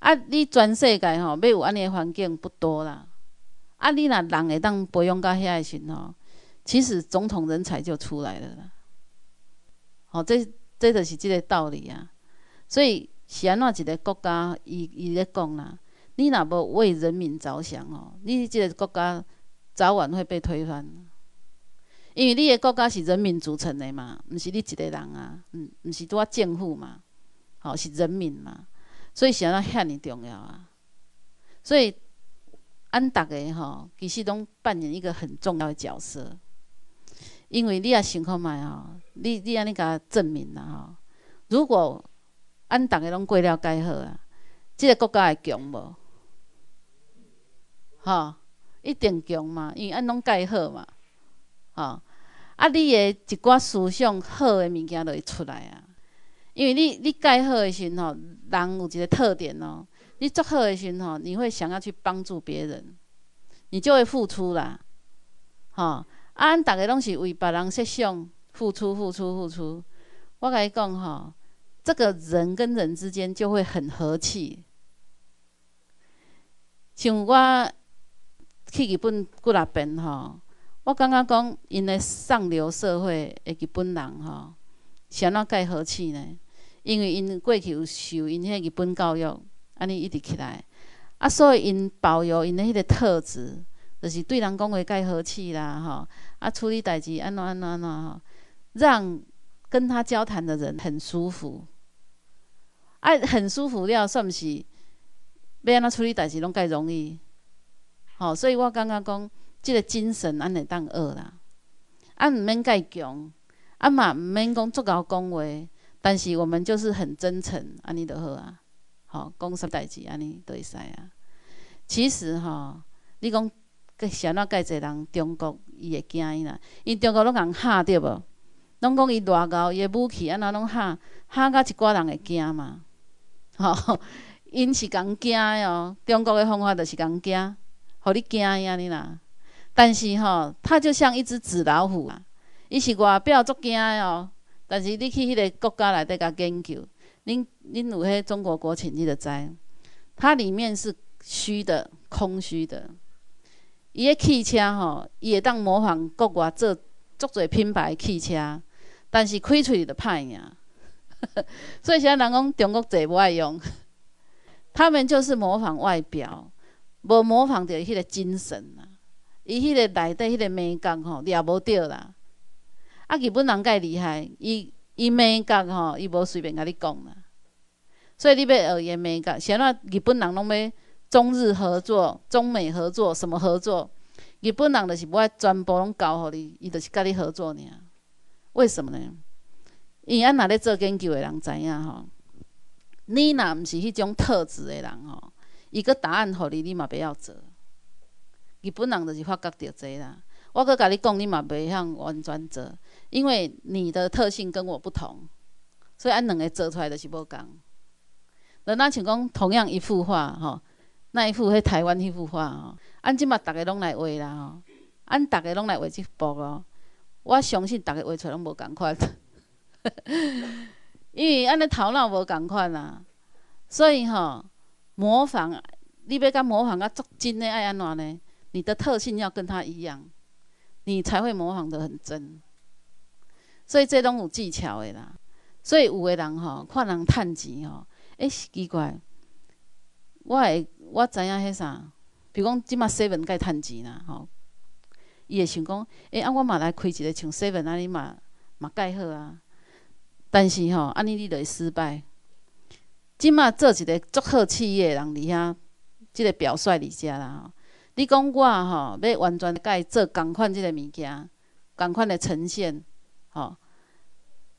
啊，你全世界吼要有安尼的环境不多啦。啊，你若人会当培养到遐的时吼，其实总统人才就出来了啦。哦，这、这就是即个道理啊。所以。是安怎一个国家？伊伊咧讲啦，你若无为人民着想哦，你即个国家早晚会被推翻，因为你的国家是人民组成的嘛，毋是你一个人啊，毋毋是拄啊政府嘛，吼是人民嘛，所以是安怎遐尔重要啊。所以，安达个吼其实拢扮演一个很重要的角色，因为你也想看觅吼，你你安尼甲证明啦吼，如果安，逐个拢过了解好啊，即个国家会强无？吼，一定强嘛，因为安拢解好嘛，吼，啊，你的一寡思想好的物件就会出来啊。因为你你解好的时阵吼，人有一个特点哦。你作好的时阵吼，你会想要去帮助别人，你就会付出啦，吼，啊，按逐个拢是为别人设想，付出，付出，付出。我甲你讲吼。这个人跟人之间就会很和气。像我去日本几那边吼，我感觉讲因为上流社会的日本人吼，怎那介和气呢？因为因过去有受因遐日本教育，安尼一直起来，啊，所以因保有因的迄个特质，就是对人讲话介和气啦，吼，啊，处理代志安那安安那吼，让跟他交谈的人很舒服。啊，很舒服了，算毋是？要安怎处理代志拢介容易？吼，所以我感觉讲，即个精神安会当学啦。啊，毋免介强，啊嘛毋免讲足够讲话，但是我们就是很真诚，安尼就好啊。吼，讲啥代志安尼著会使啊。其实吼，你讲是安怎介济人，中国伊会惊伊啦。伊中国拢人吓着无？拢讲伊偌高，伊个武器安怎拢吓吓到一寡人会惊嘛？吼、吼，因是讲惊哦，中国的方法就是讲惊，互你惊呀你啦。但是吼，它就像一只纸老虎啊，伊是外表作惊哦，但是你去迄个国家内底甲研究，恁恁有迄中国国情，你就知，它里面是虚的，空虚的。伊的汽车伊也当模仿国外做足侪品牌汽车，但是开出去就歹命。(laughs) 所以现在人讲中国贼不爱用，(laughs) 他们就是模仿外表，无模仿着迄个精神啊，伊迄个内底迄个美感吼，你也无对啦。啊，日本人介厉害，伊伊美感吼，伊无随便甲你讲啦。所以你要而言媚港，现在日本人拢要中日合作、中美合作什么合作？日本人就是无爱全部拢交互你，伊就是甲你合作尔。为什么呢？因按若咧做研究的人知影吼，你若毋是迄种特质的人吼，伊个答案互你，你嘛袂晓做。日本人就是发觉着这啦。我阁甲你讲，你嘛袂晓完全做，因为你的特性跟我不同，所以咱两个做出来就是无共。那咱像讲同样一幅画吼，那一幅迄台湾迄幅画吼，咱即嘛逐个拢来画啦吼，咱逐个拢来画即幅咯，我相信逐个画出来拢无共款。(laughs) 因为安尼头脑无共款啊，所以吼模仿，你要甲模仿甲足真个，要安怎呢？你的特性要跟他一样，你才会模仿得很真。所以这拢有技巧的啦。所以有的人吼，看人趁钱吼，哎是奇怪。我会我知影迄啥，比如讲即马 seven 趁钱啦吼，伊会想讲，哎，按我马来开一个像 seven 安尼嘛嘛盖好啊。但是吼，安尼你就会失败。即马做一个祝贺企业人，伫遐即个表率伫遮啦。吼，你讲我吼，要完全佮伊做共款即个物件，共款的呈现，吼，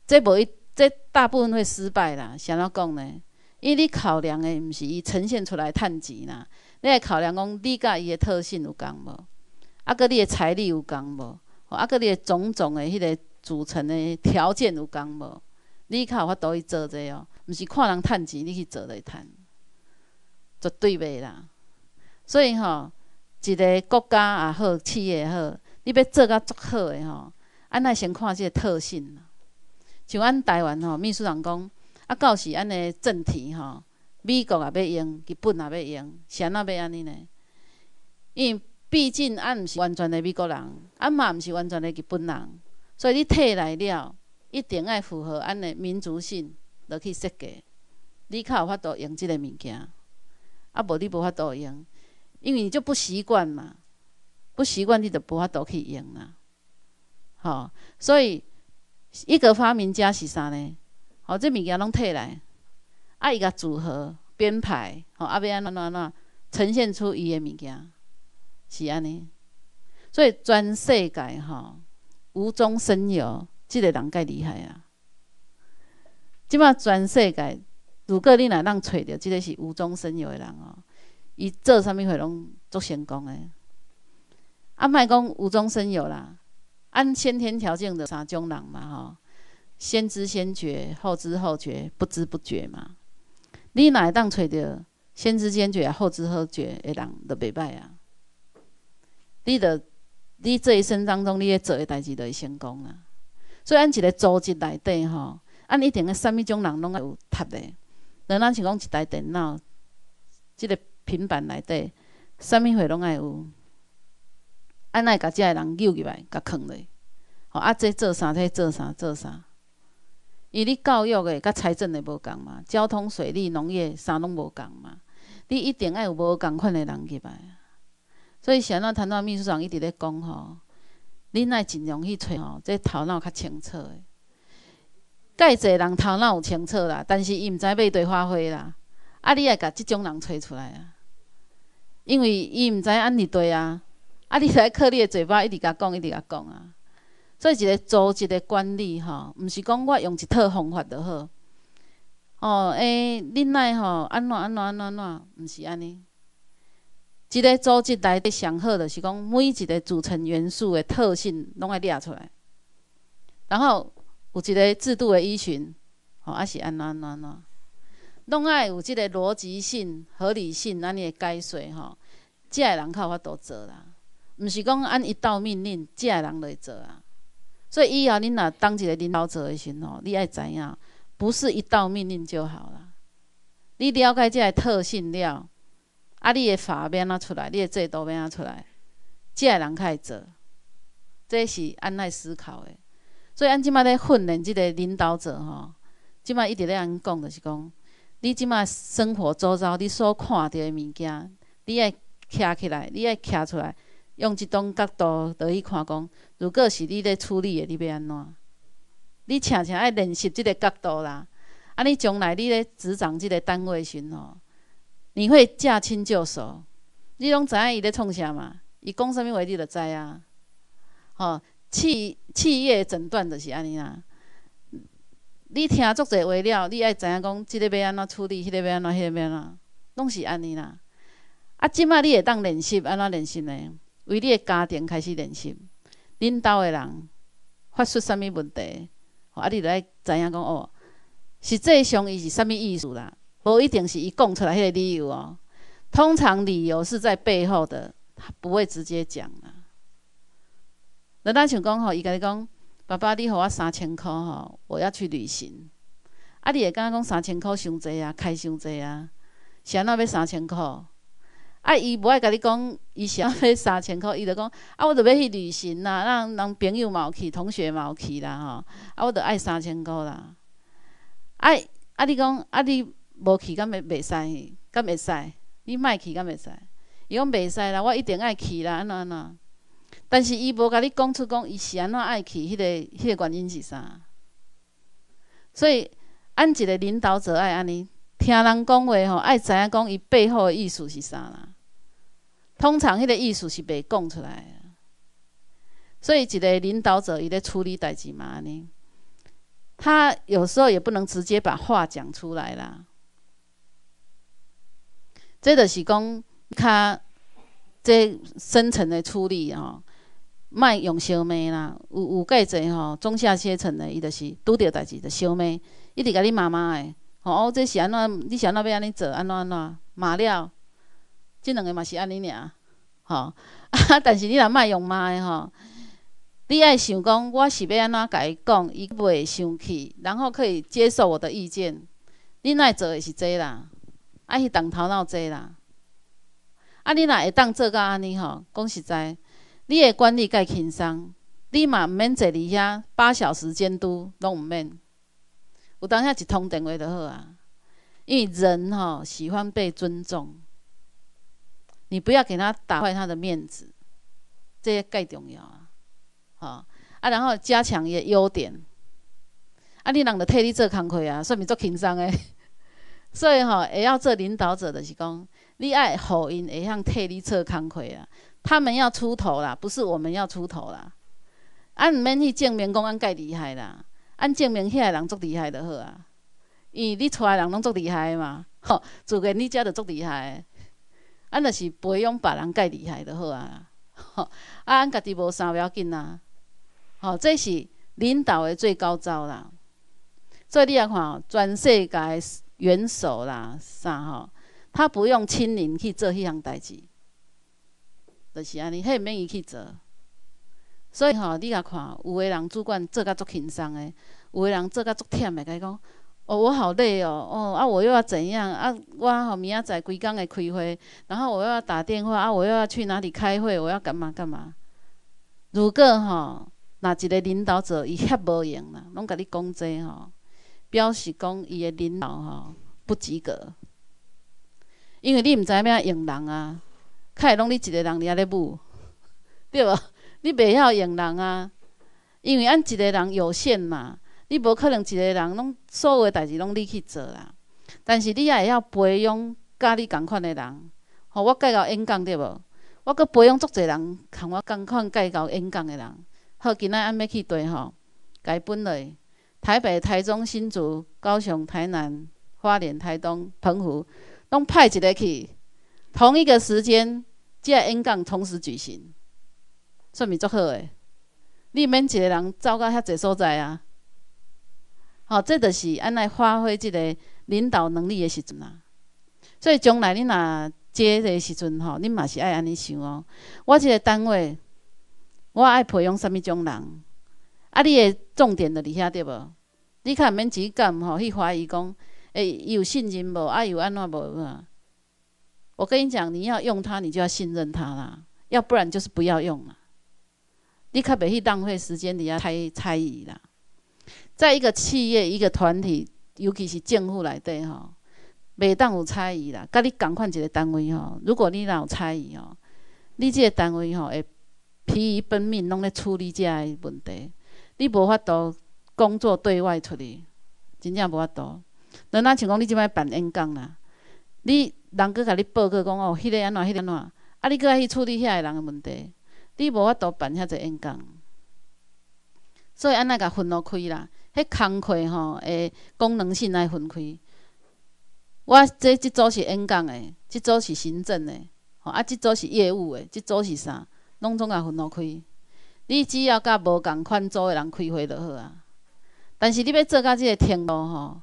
即伊即大部分会失败啦。安怎讲呢，因为你考量的毋是伊呈现出来趁钱啦，你考量讲你佮伊的特性有共无？啊，佮你的财力有共无？啊，佮你的种种的迄个组成的条件有共无？你较有法度去做者哦，毋是看人趁钱，你去做来趁，绝对袂啦。所以吼，一个国家也好，企业也好，你要做较足好诶吼，安内先看即个特性。像按台湾吼，秘书长讲，啊到时安尼政体吼，美国也要用，日本也要用，谁那要安尼呢？因为毕竟俺毋是完全诶美国人，俺嘛毋是完全诶日本人，所以你退来了。一定爱符合安尼民族性落去设计，你才有法度用即个物件，啊无你无法度用，因为你就不习惯嘛，不习惯你就无法度去用啦。吼，所以一个发明家是啥呢？吼，即物件拢摕来，啊伊甲组合编排，吼啊变安怎怎怎，呈现出伊个物件，是安尼。所以全世界吼，无中生有。即个人够厉害啊！即马全世界，如果你若当揣着，即个是无中生有的人哦，伊做啥物事拢做成功诶。啊，莫讲无中生有啦，按先天条件就三种人嘛吼：先知先觉、后知后觉、不知不觉嘛。恁来当揣着先知先觉、后知后觉的人就袂歹啊！你着，你这一生当中，你要做诶代志就会成功啦。所以按一个组织内底吼，按一定个什物种人拢爱有读的。然咱是讲一台电脑，即个平板内底，什物货拢爱有。安那甲遮个人入去来，甲囥咧。吼啊，这做啥这做啥？做啥？伊为你教育的、甲财政的无同嘛，交通、水利、农业啥拢无同嘛。你一定爱有无共款的人入来。所以前啊谈到秘书长一直咧讲吼。恁爱真容易揣哦，这头脑较清楚的。介济人头脑有清楚啦，但是伊毋知要对发挥啦。啊，你也甲即种人揣出来啊，因为伊毋知安尼对啊。啊，你来靠你的嘴巴一直甲讲，一直甲讲啊。以一个组织的管理吼，毋是讲我用一套方法就好。哦，诶，恁爱吼安怎安怎安怎安，怎，毋是安尼。即个组织内底上好，就是讲每一个组成元素的特性拢爱列出来，然后有一个制度的依循，吼，还是安怎安怎安怎，拢爱有即个逻辑性、合理性，安尼的解说吼，即个人靠法度做啦，毋是讲按一道命令，即个人就会做啊。所以以后恁若当一个领导者的时候，你爱知影，不是一道命令就好了，你了解即个特性了。啊！你的法要安怎出来？你的制度要安怎出来？这人卡会做，这是按爱思考的。所以按即马咧训练即个领导者吼，即马一直咧安讲，就是讲你即马生活周遭你所看到的物件，你爱徛起来，你爱徛出来，用一种角度落去看，讲如果是你咧处理的，你要安怎？你恰恰爱练习即个角度啦。啊！你将来你咧执掌即个单位时吼。你会驾轻就熟，你拢知影伊咧创啥嘛？伊讲啥物，话，你就知啊。哦，企企业诊断就是安尼啦。你听足侪话了，你爱知影讲，即个要安怎处理，那个要安怎，那个要安怎，拢是安尼啦。啊，即卖你会当练习安怎练习呢？为你的家庭开始练习，恁兜的人发出啥物问题，啊，你就爱知影讲哦，实际上伊是啥物意思啦？不一定是一供出来迄个理由哦。通常理由是在背后的，他不会直接讲的。那咱想讲吼，伊甲你讲，爸爸，你给我三千块吼，我要去旅行。啊，你会感觉讲三千块伤济啊，开伤济啊，安怎要三千块？啊，伊无爱甲你讲，伊想要三千块？伊就讲，啊，我着要去旅行啦，那人朋友嘛有去，同学嘛有去啦吼，啊，我着爱三千块啦。啊，啊，你讲，啊你。无去敢袂袂使，敢袂使？你莫去敢袂使？伊讲袂使啦，我一定爱去啦。安怎安怎？但是伊无甲你讲出讲，伊是安怎爱去？迄个迄个原因是啥？所以按一个领导者爱安尼，听人讲话吼，爱知影讲伊背后的意思是啥啦。通常迄个意思是袂讲出来，的。所以一个领导者伊咧处理代志嘛安尼，他有时候也不能直接把话讲出来啦。即著是讲，较即深层的处理吼，莫用小骂啦，有有计侪吼，中下阶层的伊著是拄着代志就小骂，一直甲你骂骂的吼。这是安怎？你是安怎要安尼做？安怎安怎骂了？即两个嘛是安尼尔，吼 (laughs) 啊！但是你若莫用骂的吼，你爱想讲我是要安怎甲伊讲，伊袂生气，然后可以接受我的意见。你爱做的是这啦。啊，是当头脑侪啦！啊，你若会当做到安尼吼，讲实在，你的管理该轻松，你嘛毋免坐伫遐八小时监督拢毋免。有当下一通电话就好啊，因为人吼喜欢被尊重，你不要给他打坏他的面子，这些该重要啊！吼啊，然后加强也优点，啊，你人就替你做工课啊，说明足轻松诶。所以吼，会要做领导者的是讲，你爱火因会向替你做康课啊。他们要出头啦，不是我们要出头啦。啊，毋免去证明讲按介厉害啦，啊，证明遐人足厉害就好啊。伊为你带人拢足厉害嘛，(laughs) 吼，自然你遮着足厉害。啊、若是培养别人介厉害就好啊，(laughs) 吼，啊按家己无啥不要紧啦。吼，这是领导的最高招啦。所以你也看哦，全世界。元首啦，啥吼？他不用亲临去做迄项代志，就是安尼，下免伊去做。所以吼，你甲看，有个人主管做甲足轻松的，有个人做甲足忝的，甲伊讲：哦，我好累哦，哦，啊，我又要怎样？啊，我吼明仔载规工的开会，然后我要打电话啊，我又要去哪里开会？我要干嘛干嘛？如果吼，那一个领导者伊遐无用啦，拢甲你讲这吼。表示讲伊个领导吼不及格，因为你毋知影咩用人啊，较会拢你一个人伫遐咧务，(laughs) 对无？你袂晓用人啊，因为按一个人有限嘛，你无可能一个人拢所有代志拢你去做啦。但是你也会晓培养甲你共款的人，好，我介绍演讲对无？我阁培养足侪人共我共款介绍演讲个人。好，今仔安尼去对吼，家分落。台北、台中、新竹、高雄、台南、花莲、台东、澎湖，拢派一个去，同一个时间，即个演讲同时举行，算咪足好诶！你免一个人走到遐侪所在啊！吼，这就是安来发挥即个领导能力诶时阵啊。所以将来您若接个时阵吼，您嘛是爱安尼想哦。我即个单位，我爱培养啥物种人。啊！你的重点就伫遐对无？你较毋免只感吼去怀疑讲，欸，伊有信任无？啊，又安怎无？啊？我跟你讲，你要用它，你就要信任它啦。要不然就是不要用啦。你较袂去浪费时间，你要猜猜疑啦。在一个企业、一个团体，尤其是政府内底吼，袂当有猜疑啦。甲你共款一个单位吼，如果你若有猜疑吼，你即个单位吼会疲于奔命，拢咧处理遮个问题。你无法度工作对外出去，真正无法度。那若像讲你即摆办演讲啦，你人佫甲你报告讲哦，迄个安怎，迄个安怎，啊你佫爱去处理遐个人的问题，你无法度办遐侪演讲。所以安尼甲分开啦，迄工课吼，诶，功能性来分开。我这即组是演讲的，即组是行政的，吼啊，即组是业务的，即组是啥，拢总甲分开。你只要甲无共款组的人开会就好啊。但是你要做到即个程度吼，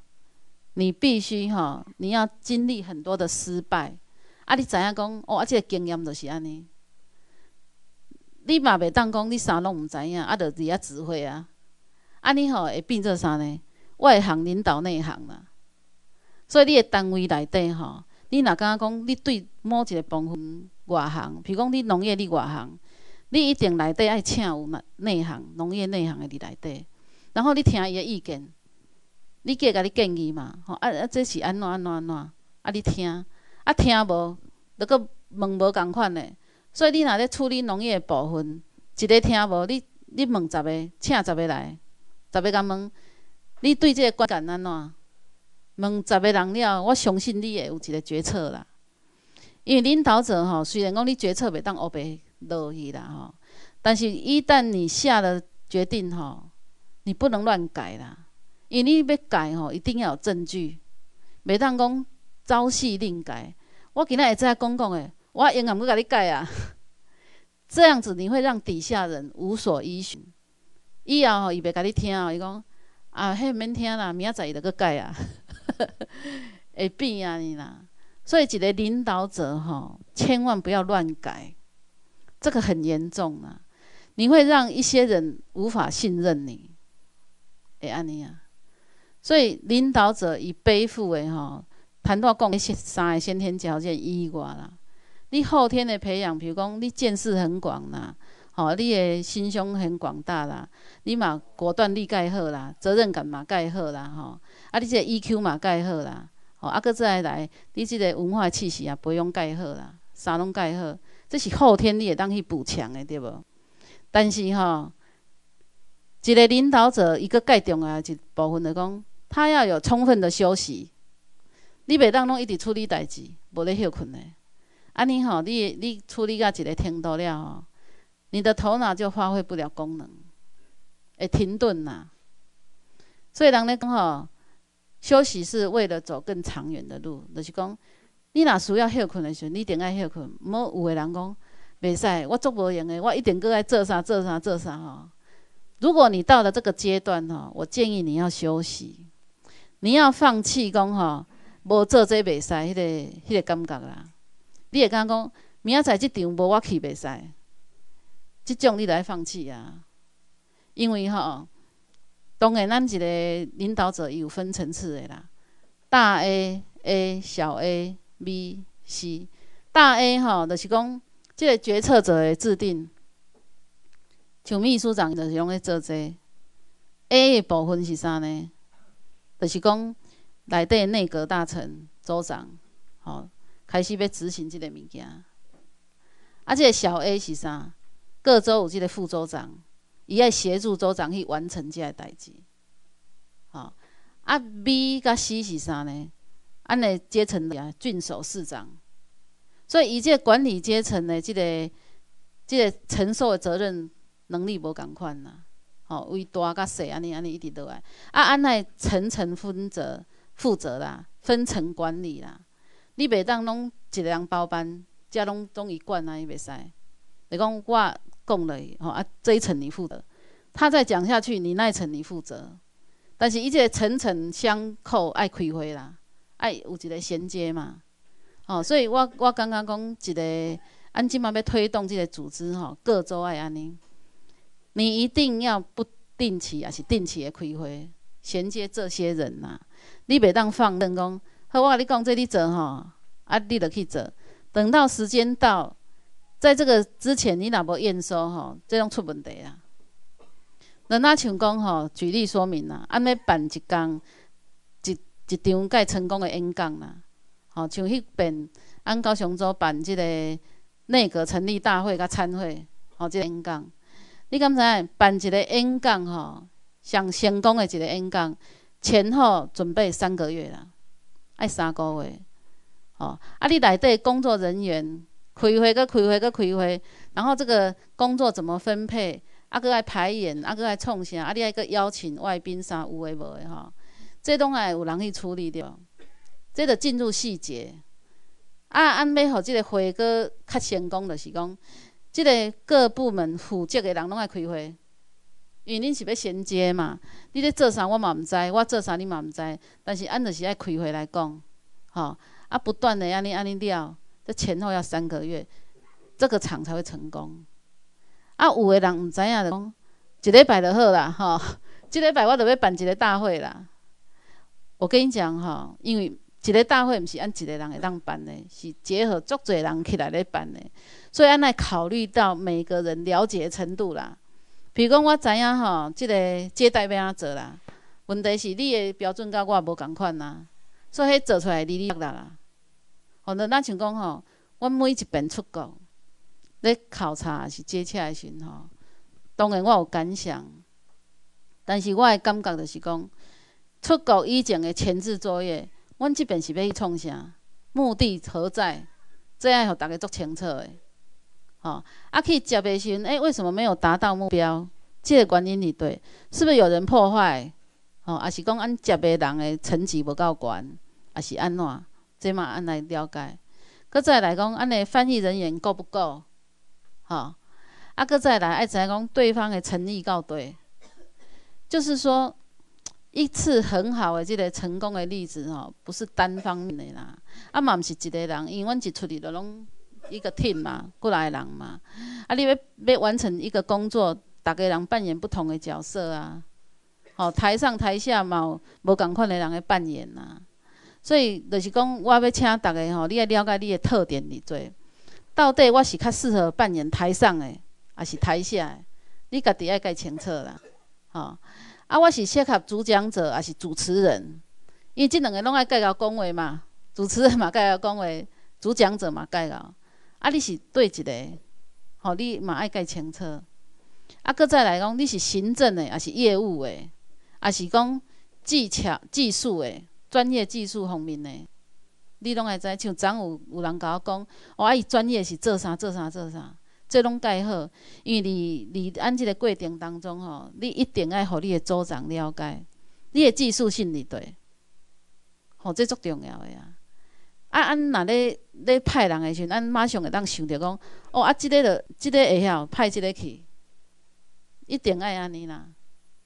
你必须吼，你要经历很多的失败。啊，你知影讲哦，啊，即个经验就是安尼。你嘛袂当讲你啥拢毋知影，啊，就伫遐指挥啊。安尼吼会变成啥呢？外行领导内行啦。所以你的单位内底吼，你若讲讲你对某一个部分外行，比如讲你农业你外行。你一定内底爱请有内内行农业内行的伫内底，然后你听伊的意见，你计甲你建议嘛吼。啊啊，这是安怎安怎安怎，啊你听，啊听无，著搁问无共款的，所以你若咧处理农业的部分，一个听无，你你问十个，请十个来，十个甲问，你对即个观念安怎？问十个人了，我相信你会有一个决策啦。因为领导者吼，虽然讲你决策袂当乌白。乐意啦，吼！但是，一旦你下了决定，吼，你不能乱改啦。因为要改，吼，一定要有证据，袂当讲朝夕另改。我今仔会再讲讲的，我永远唔去甲你改啊。(laughs) 这样子你会让底下人无所依循。以后吼，伊袂甲你听哦，伊讲啊，迄免听啦，明仔载伊就去改啊，(laughs) 会变啊你啦。所以，一个领导者，吼，千万不要乱改。这个很严重啊！你会让一些人无法信任你，哎，安尼啊！所以领导者以背负的吼，谈到共三个先天条件，一挂啦，你后天的培养，比如讲你见识很广啦，吼，你的心胸很广大啦，你嘛果断力盖好啦，责任感嘛盖好啦，吼，啊，你这 E Q 嘛盖好啦，吼，啊，搁再来，你即个文化气息啊，培养盖好啦，啥拢盖好。这是后天你会当去补强的，对不？但是哈，一个领导者一个介重要一部分的讲，他要有充分的休息。你袂当拢一直处理代志，无咧休困的。安尼吼，你你处理到一个程度了吼，你的头脑就发挥不了功能，会停顿呐。所以人咧讲吼，休息是为了走更长远的路。就是讲。你若需要休困的时，你定爱休困。无有个人讲袂使，我足无用的，我一定阁爱做啥做啥做啥吼。如果你到了这个阶段吼，我建议你要休息，你要放弃讲吼无做这袂使迄个迄个感觉啦。你也敢讲明仔载即场无我去袂使，即种你来放弃啊。因为吼，当然咱一个领导者有分层次的啦，大 A A 小 A。B、是大 A 吼，就是讲即个决策者的制定，像秘书长就是用咧做这。A 的部分是啥呢？就是讲内地内阁大臣、州长，吼，开始要执行即个物件。啊，即、个小 A 是啥？各州有即个副州长，伊爱协助州长去完成即个代志。好，啊，B 甲 C 是啥呢？安个阶层啊，郡守、市长，所以伊即个管理阶层的即个即个承受的责任能力无共款呐，吼，为大甲小安尼安尼一直落来，啊，安个层层分责负责啦，分层管理啦，你袂当拢一个人包办，遮拢总一管安尼袂使。你讲我讲了，吼，啊，这一层你负责，他再讲下去，你那一层你负责，但是即个层层相扣，爱开会啦。爱有一个衔接嘛，哦，所以我我刚刚讲一个，按即嘛要推动这个组织吼，各州爱安尼，你一定要不定期也是定期的开会，衔接这些人呐，你袂当放任讲，好，我甲你讲这你做吼，啊，你落去做，等到时间到，在这个之前你若无验收吼，这种出问题啊。那那像讲吼，举例说明啦，按尼办一天。一场佮成功的演讲啦，吼，像迄爿安到上州办即个内阁成立大会佮参会，吼，即个演讲，你敢知影办一个演讲吼，上成功的一个演讲，前后准备三个月啦，爱三个月，吼，啊你内底工作人员开会佮开会佮开会，然后这个工作怎么分配，啊搁要排演，啊搁要创啥，啊你爱要邀请外宾啥有诶无诶吼。即拢爱有人去处理着，即着进入细节。啊，安尾予即个会阁较成功着是讲，即个各部门负责的人拢爱开会，因为恁是要衔接嘛。你咧做啥我嘛毋知，我做啥你嘛毋知。但是安着是爱开会来讲，吼啊，不断的安尼安尼了，这前后要三个月，这个厂才会成功。啊，有的人毋知影着讲，一礼拜就好啦，吼，即 (laughs) 礼拜我着要办一个大会啦。我跟你讲吼，因为一个大会毋是按一个人当办的，是结合足侪人起来咧办的，所以按来考虑到每个人了解程度啦。比如讲，我知影吼，即个接待要安怎做啦？问题是，你的标准甲我无同款啦，所以做出来哩哩啪啦啦。我咧，咱像讲吼，我每一遍出国咧考察是接洽的时候，当然我有感想，但是我的感觉就是讲。出国以前的前置作业，阮即边是要去创啥？目的何在？这要互逐个做清楚的，哈。啊，去接的时阵，哎，为什么没有达到目标？这个原因是对，是不是有人破坏？哦，啊是讲按接的人的层绩无够悬，啊是安怎？这嘛按来了解。再再来讲，安的翻译人员够不够？哈。啊，再再来爱讲对方的诚意够对，就是说。一次很好的这个成功的例子吼，不是单方面的啦，啊嘛毋是一个人，因为阮一出去就拢一个 team 嘛，过来人嘛，啊你要要完成一个工作，逐个人扮演不同的角色啊，吼台上台下嘛无共款的人来扮演啦，所以就是讲我要请大家吼，你要了解你的特点你做，到底我是较适合扮演台上的，还是台下的，你家己爱该清楚啦，吼。啊，我是适合主讲者，也是主持人，因为即两个拢爱介绍讲话嘛，主持人嘛介绍讲话，主讲者嘛介绍。啊，你是对一个，吼，你嘛爱介绍清楚。啊，佫再来讲，你是行政的，也是业务的，也是讲技巧、技术的，专业技术方面的？你拢会知。像昨有有人甲我讲，我伊专业是做啥做啥做啥。这拢解好，因为你，你按即个过程当中吼，你一定爱，互你的组长了解，你的技术性里底，吼，这足重要诶啊！啊，按若咧咧派人诶时阵，咱马上会当想着讲，哦啊，这个着，这个会晓派即个去，一定爱安尼啦，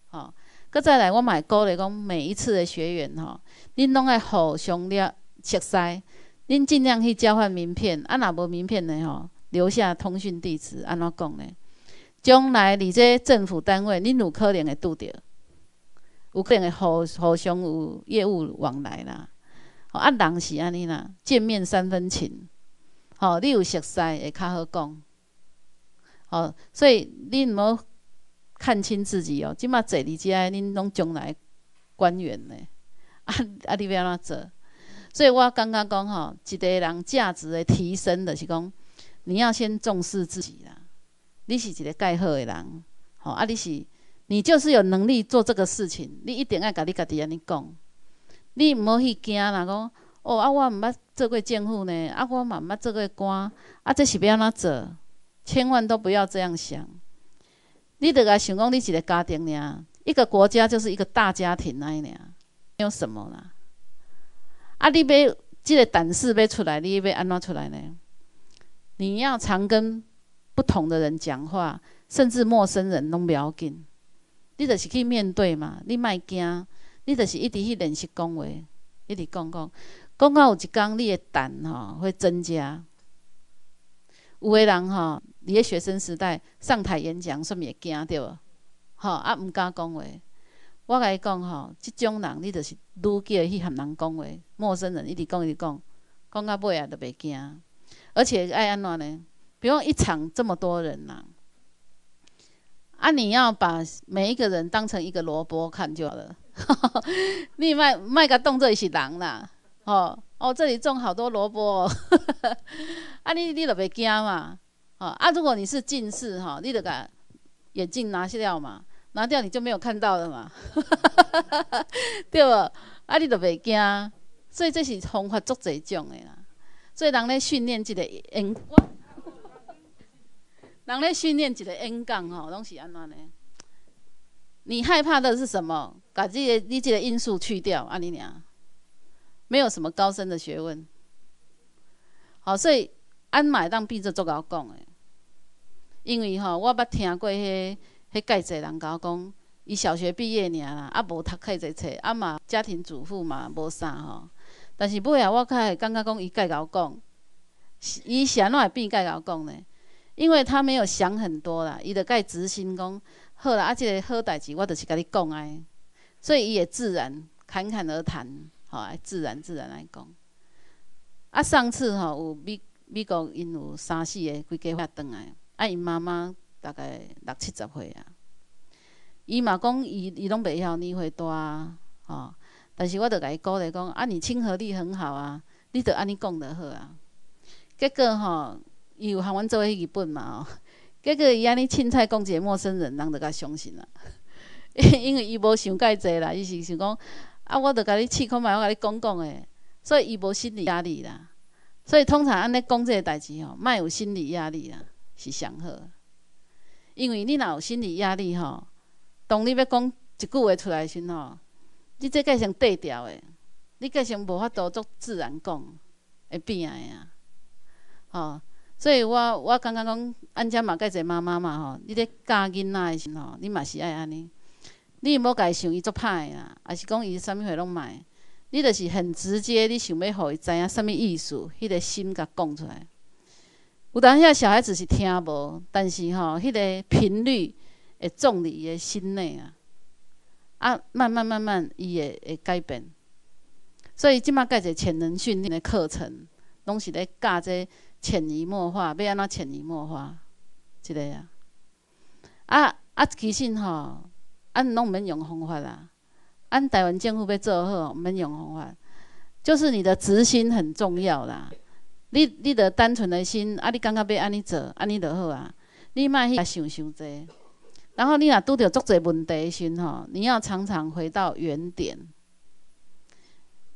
吼，搁再来我嘛会鼓励讲，每一次的学员吼，恁拢爱互相了熟悉，恁尽量去交换名片，啊，若无名片诶吼。留下通讯地址，安怎讲呢？将来你这政府单位，恁有可能会拄着，有可能会互互相有业务往来啦。啊，人是安尼啦，见面三分情，吼，你有熟识会较好讲。吼，所以恁无看清自己哦，即马坐伫遮，恁拢将来官员呢？(laughs) 啊啊，你要安怎做？所以我刚刚讲吼，一个人价值的提升就是讲。你要先重视自己啦，你是一个盖好的人，哦、啊，你是你就是有能力做这个事情，你一定爱家你家己安尼讲，你毋好去惊啦，讲哦啊，我毋捌做过政府呢，啊，我嘛毋捌做过官，啊，这是要安怎做？千万都不要这样想，你得来想讲，你一个家庭俩，一个国家就是一个大家庭那样，有什么啦？啊，你要这个胆识要出来，你要安怎出来呢？你要常跟不同的人讲话，甚至陌生人拢不要紧。你就是去面对嘛，你莫惊，你就是一直去练习讲话，一直讲讲，讲到有一天你的胆吼会增加。有的人吼，你的学生时代上台演讲，说会惊对不？啊，毋敢讲话。我伊讲吼，这种人你就是越叫去和人讲话，陌生人一直讲一直讲，讲到尾啊，就袂惊。而且爱安乐呢，不用一场这么多人呐、啊，你要把每一个人当成一个萝卜看就好了。(laughs) 你卖卖个当做是人啦，哦哦，这里种好多萝卜，(laughs) 啊你你都别惊嘛，啊啊如果你是近视哈，你得把眼镜拿掉嘛，拿掉你就没有看到的嘛，(laughs) 对不？啊你都别惊，所以这是方法足多种的啦。做人咧训练一个演讲，人咧训练一个演讲吼，拢是安怎呢？你害怕的是什么？把这些、这个因素去掉，安尼娘，没有什么高深的学问。好，所以安买当变作做狗讲的，因为吼，我捌听过迄、迄个济人我讲，伊小学毕业尔啦，啊无读开一个册，啊嘛家庭主妇嘛，无啥吼。但是尾仔我我会感觉讲伊介绍讲，伊啥奈变介绍讲呢？因为他没有想很多啦，伊就该执行讲，好啦，啊这个好代志我就是甲你讲哎，所以伊会自然侃侃而谈，吼，自然自然来讲。啊上次吼，有美美国因有三四个归家返转来，啊因妈妈大概六七十岁啊，伊嘛讲伊伊拢袂晓捏花啊，吼。但是我就甲伊鼓励讲：“啊，你亲和力很好啊，你就安尼讲就好啊。”结果吼，伊有喊阮做迄日本嘛哦。(laughs) 结果伊安尼凊彩讲一个陌生人，人就较相信啦。(laughs) 因为伊无想介济啦，伊是想讲：“啊，我就甲你试看觅，我甲你讲讲诶。”所以伊无心理压力啦。所以通常安尼讲即个代志吼，莫有心理压力啦，是上好。因为你若有心理压力吼，当你要讲一句话出来时吼，你这个性低调的，你个性无法度作自然讲，会变的啊。吼，所以我我感觉讲，安遮嘛，个一个妈妈嘛吼，你咧教囡仔的时吼，你嘛是爱安尼。你毋要家想伊足歹的啦，啊是讲伊啥物货拢卖，你著是很直接，你想要互伊知影啥物意思，迄个心甲讲出来。有当下小孩子是听无，但是吼，迄个频率会种伫伊的心内啊。啊，慢慢慢慢，伊会会改变。所以即马盖者潜能训练的课程，拢是咧教这潜移默化，要安怎潜移默化？一个啊，啊啊，其实吼，俺拢毋免用方法啦。俺台湾政府要做好，免用方法，就是你的执心很重要啦。你你的单纯的心，啊，你感觉被安尼做，安尼就好啊。你莫去遐想伤济。然后你若拄着足侪问题时吼，你要常常回到原点，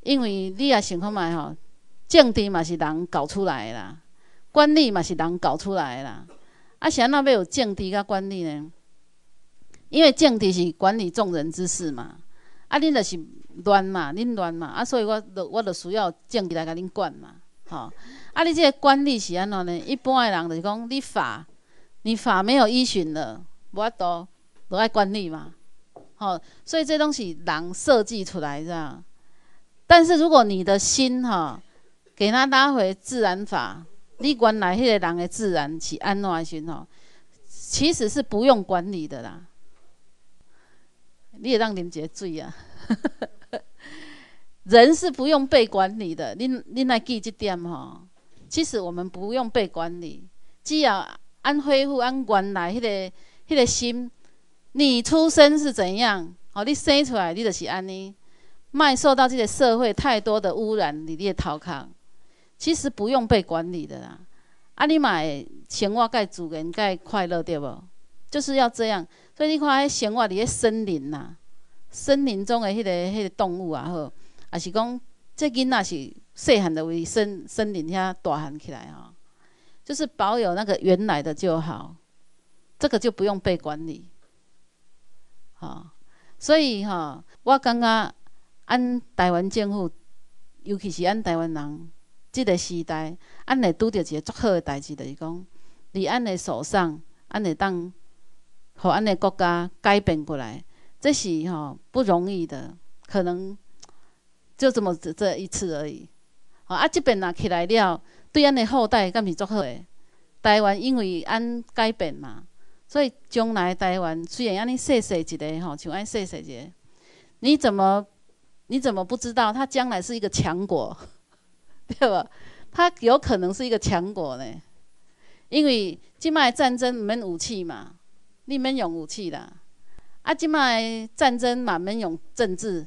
因为你也想看觅吼，政治嘛是人搞出来的啦，管理嘛是人搞出来的啦。啊，安那要有政治甲管理呢？因为政治是管理众人之事嘛。啊，恁就是乱嘛，恁乱嘛，啊，所以我我就需要政治来甲恁管嘛，吼。啊，你即个管理是安怎呢？一般的人就是讲，你法，你法没有依循了。无法度都爱管理嘛，吼，所以这东西人设计出来是吧？但是如果你的心哦，给他拉回自然法，你原来迄个人的自然是安怎的心哦，其实是不用管理的啦。你也让林杰醉啊！(laughs) 人是不用被管理的，您您来记这点吼，其实我们不用被管理，只要按恢复按原来迄个。迄个心，你出生是怎样？哦，你生出来，你就是安尼，卖受到这个社会太多的污染，你你的逃壳其实不用被管理的啦，啊，你买生活该然人该快乐对不？就是要这样。所以你看，迄生活伫迄森林呐，森林中的迄个迄个动物啊，吼，也是讲，这囡仔是细汉的为森森林遐大汉起来啊，就是保有那个原来的就好。这个就不用被管理，好，所以哈，我感觉按台湾政府，尤其是按台湾人，即个时代，按会拄着一个足好的代志，就是讲，伫按个手上，按会当，互按个国家改变过来，这是哦、不容易的，可能就这么这这一次而已。哦、啊，即边也起来了，对按个后代，敢是足好的，台湾因为按改变嘛。所以将来台湾虽然安尼细细一个吼，就尼细细一个，你怎么你怎么不知道？它将来是一个强国，(laughs) 对不？它有可能是一个强国呢，因为即卖战争没武器嘛，你免有武器啦。啊，即卖战争嘛没用政治，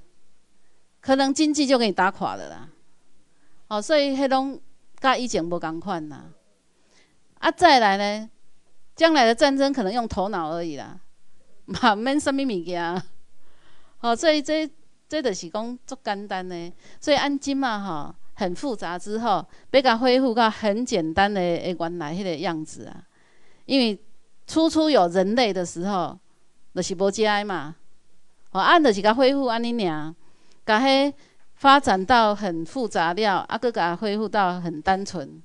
可能经济就给你打垮了啦。哦，所以迄拢甲以前无共款啦。啊，再来呢？将来的战争可能用头脑而已啦，嘛免啥物物件。(laughs) 哦，所以这这就是讲足简单嘞。所以按这嘛吼，很复杂之后，要甲恢复到很简单的原来迄个样子啊。因为初初有人类的时候，就是无遮嘛。我按就是甲恢复安尼尔，甲迄发展到很复杂了，啊，佫甲恢复到很单纯。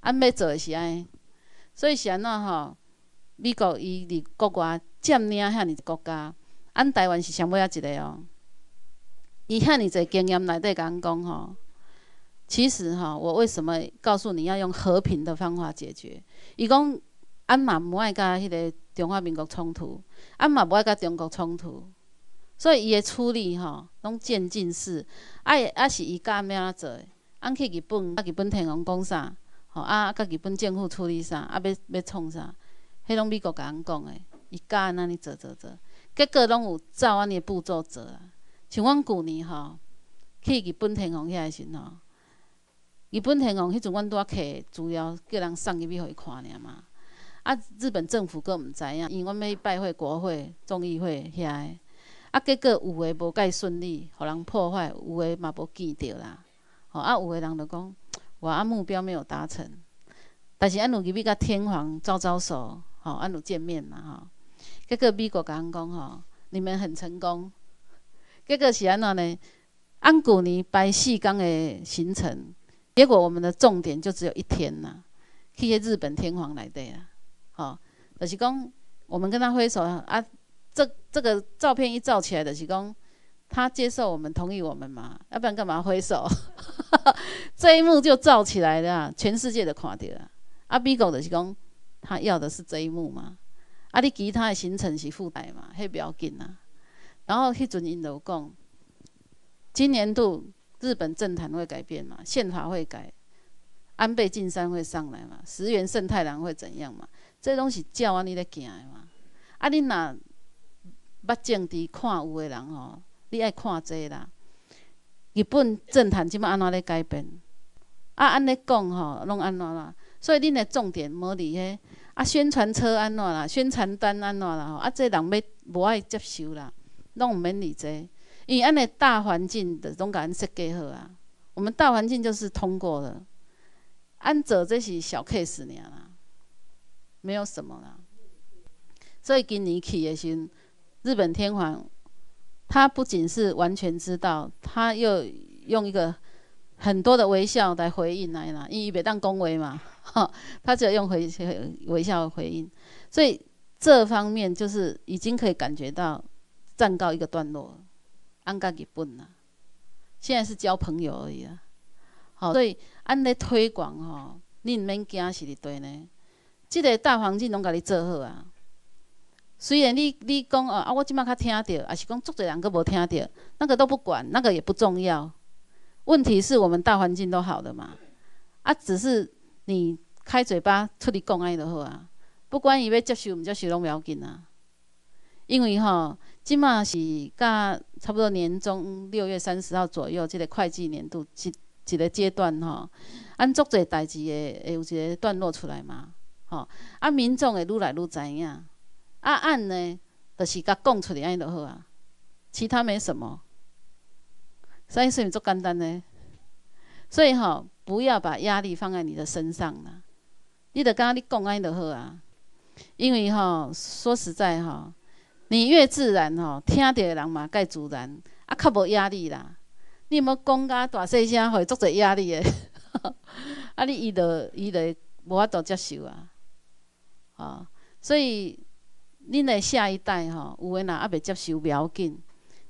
按要做是安。尼。所以是安怎吼？美国伊伫国外占领遐尼国家，按台湾是上尾啊一个哦。伊遐尼侪经验底甲咱讲吼，其实吼，我为什么告诉你要用和平的方法解决？伊讲，俺嘛唔爱甲迄个中华民国冲突，俺嘛唔爱甲中国冲突，所以伊的处理吼，拢渐进式。啊，也是伊干咩啊做？俺去日本，啊，日本天皇讲啥？吼啊，甲日本政府处理啥，啊要要创啥，迄拢美国甲咱讲的，伊教安尼做做做，结果拢有照安尼步骤做。像阮旧年吼去日本天皇遐的时吼，日本天皇迄阵阮拄啊客，主要叫人送去互伊看尔嘛。啊，日本政府佫毋知影，因阮要去拜会国会、众议会遐的，啊结果有诶无甲伊顺利，互人破坏，有诶嘛无见着啦。吼啊，有诶人就讲。我按目标没有达成，但是安鲁去俾个天皇招招手，吼安有见面嘛哈。结果美国讲讲吼，你们很成功。结果是安怎呢？按古尼白细纲的行程，结果我们的重点就只有一天呐，去日本天皇来对啦。吼，就是讲我们跟他挥手啊，这这个照片一照起来，就是讲。他接受我们，同意我们嘛？要不然干嘛挥手？(laughs) 这一幕就造起来了，全世界都看到。了。阿比狗就是讲，他要的是这一幕嘛。啊，你其他的行程是附带嘛，迄比较紧啊。然后迄阵因都讲，今年度日本政坛会改变嘛，宪法会改，安倍晋三会上来嘛，石原慎太郎会怎样嘛？这东是照安尼来行的嘛。啊，你那捌静地看有的人吼。你爱看这啦，日本政坛即摆安怎咧改变？啊，安尼讲吼，拢安怎啦？所以恁的重点无伫遐，啊，宣传车安怎啦？宣传单安怎啦？吼，啊，这人要无爱接受啦，拢毋免理这，因为安尼大环境的拢咱设计好啊。我们大环境就是通过的，安做这是小 case 啦，没有什么啦。所以今年去的是日本天皇。他不仅是完全知道，他又用一个很多的微笑来回应来了，因为被当恭维嘛，他只有用回微笑回应，所以这方面就是已经可以感觉到，暂告一个段落，安家日本啦，现在是交朋友而已啦，好，所以按咧推广吼，你免惊是哩对呢，即个大环境拢甲你做好啊。虽然你你讲哦啊，我即马较听到，也是讲足侪人个无听到，那个都不管，那个也不重要。问题是我们大环境都好的嘛，啊，只是你开嘴巴出去讲安就好啊，不管伊要接受毋接受拢袂要紧啊。因为吼，即满是甲差不多年中六月三十号左右，即个会计年度一一个阶段吼，按足侪代志会会有一个段落出来嘛，吼，啊民众会愈来愈知影。啊，按呢，就是甲讲出来安尼就好啊。其他没什么，所以算足简单呢。所以哈，不要把压力放在你的身上啦。你得讲你讲安尼就好啊。因为哈，说实在哈，你越自然哈，听到人嘛，佮自然，啊，较无压力啦。你欲讲甲大细声，会足侪压力的。啊，你伊着伊着无法度接受啊。啊，所以。恁的下一代吼，有诶人也袂接受，袂要紧。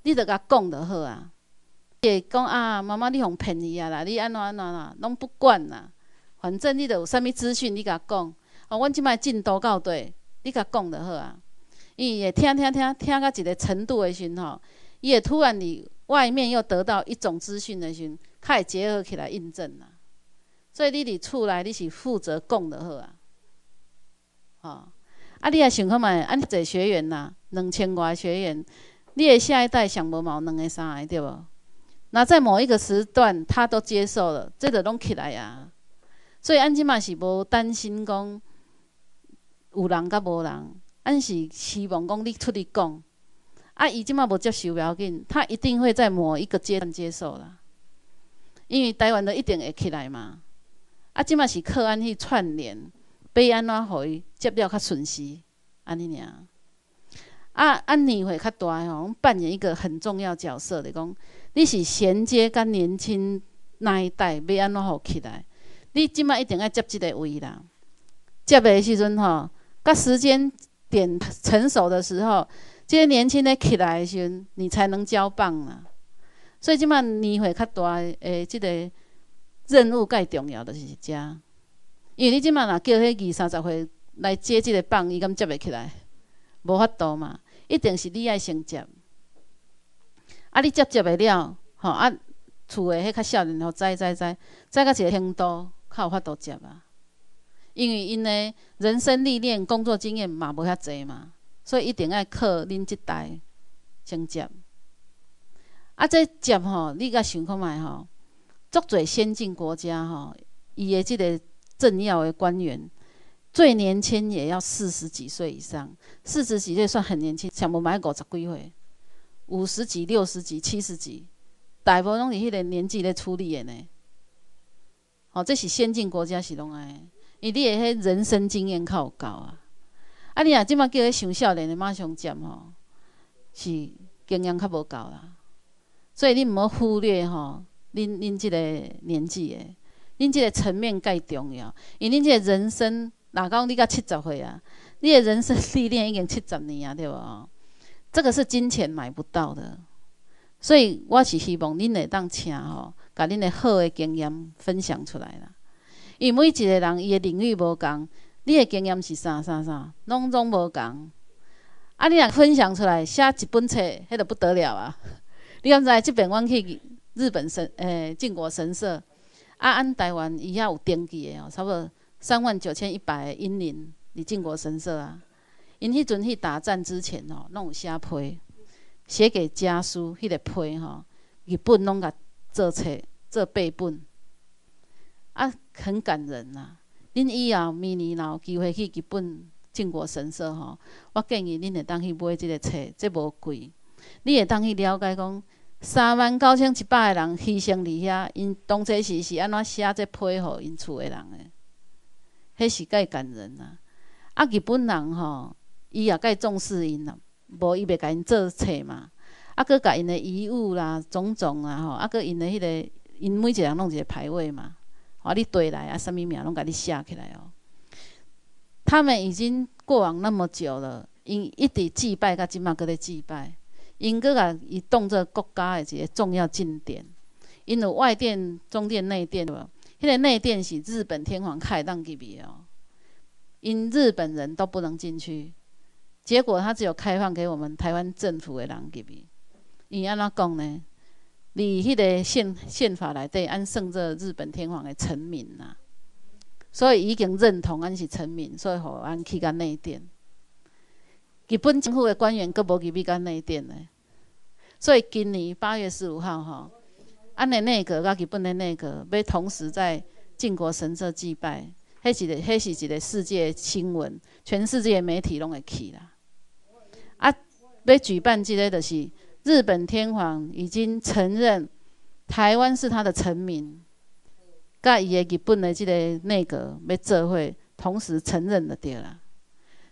你著甲讲就好啊。伊会讲啊，妈妈，你互骗伊啊啦，你安怎安怎，啦，拢不管啦。反正你著有啥物资讯，你甲讲。哦，阮即摆进度到底，你甲讲就好啊。伊会听听听，听到一个程度的时阵吼，伊会突然地外面又得到一种资讯的时，较会结合起来印证啦。所以你伫厝内，你是负责讲就好啊。哦。啊，你也想看觅安尼侪学员呐，两千外学员，你的下一代尚无毛两个三个对无？那在某一个时段，他都接受了，这个拢起来呀。所以安即嘛是无担心讲有人甲无人，安是希望讲你出去讲，啊，伊即嘛无接受不要紧，他一定会在某一个阶段接受了，因为台湾都一定会起来嘛。啊，即嘛是靠安去串联。要安怎互伊接了较顺时，安尼尔。啊？安年岁较大吼，扮演一个很重要角色，就讲你是衔接甲年轻那一代要安怎互起来。你即摆一定要接即个位啦。接的时阵吼，甲时间点成熟的时候，这个年轻的起来的时，阵，你才能交棒啦。所以即摆年岁较大诶，即个任务介重要的就是遮。因为你即满若叫个二三十岁来接即个棒，伊敢接袂起来，无法度嘛。一定是你爱先接，啊！你接接袂了，吼啊！厝个迄较少年，吼，知知知，知到一个程度，较有法度接啊。因为因诶人生历练、工作经验嘛无遐济嘛，所以一定要靠恁即代先接。啊，这接吼，你甲想看觅吼，足侪先进国家吼，伊诶即个。政要的官员，最年轻也要四十几岁以上，四十几岁算很年轻，想无买五十几岁，五十几、六十几、七十几，大部分拢是迄个年纪咧处理的呢。哦，这是先进国家是拢安，伊的迄人生经验较有够啊。啊，你啊，即马叫伊上少年的马上占吼，是经验较无够啦。所以你毋好忽略吼，恁恁这个年纪的。恁即个层面介重要，因为恁个人生，哪讲你到七十岁啊？汝的人生历练已经七十年啊，对无？这个是金钱买不到的，所以我是希望恁会当请吼，把恁的好的经验分享出来啦。因为每一个人伊的领域无同，汝的经验是啥啥啥，拢拢无同。啊，汝若分享出来，写一本册，迄就不得了啊！你讲知即边，阮去日本神，诶，靖国神社。啊，按台湾伊遐有登记的哦，差不多三万九千一百的英灵伫靖国神社啊。因迄阵去打战之前哦，拢有写批，写给家书，迄个批吼，日本拢甲做册做背本，啊，很感人呐。恁以后明年若有机会去日本靖国神社吼，我建议恁会当去买即个册，这无贵，恁会当去了解讲。三万九千一百个人牺牲伫遐，因当时是是安怎写这批合因厝的人的，迄是介感人啊！啊，日本人吼，伊也介重视因啦，无伊袂给因做册嘛。啊，佮佮因的遗物啦，种种啊吼，啊佮因的迄个，因每一个人拢一个牌位嘛，啊，你对来啊，什物名拢佮你写起来哦。他们已经过往那么久了，因一直祭拜，佮即嘛佮咧祭拜。因佫个伊当做国家的一个重要景点，因有外殿、中殿、内殿，无？迄个内殿是日本天皇开当给伊哦，因日本人都不能进去，结果他只有开放给我们台湾政府的人给伊。安怎讲呢？你迄个宪宪法内底，按算做日本天皇的臣民啦，所以已经认同安是臣民，所以互按去个内殿。日本政府的官员阁无去日本内殿呢。所以今年八月十五号吼，安尼内阁甲日本的内阁要同时在靖国神社祭拜，迄是一个迄是一个世界新闻，全世界媒体拢会去啦。啊，要举办即个就是日本天皇已经承认台湾是他的臣民，甲伊个日本的即个内阁要做伙同时承认了对啦，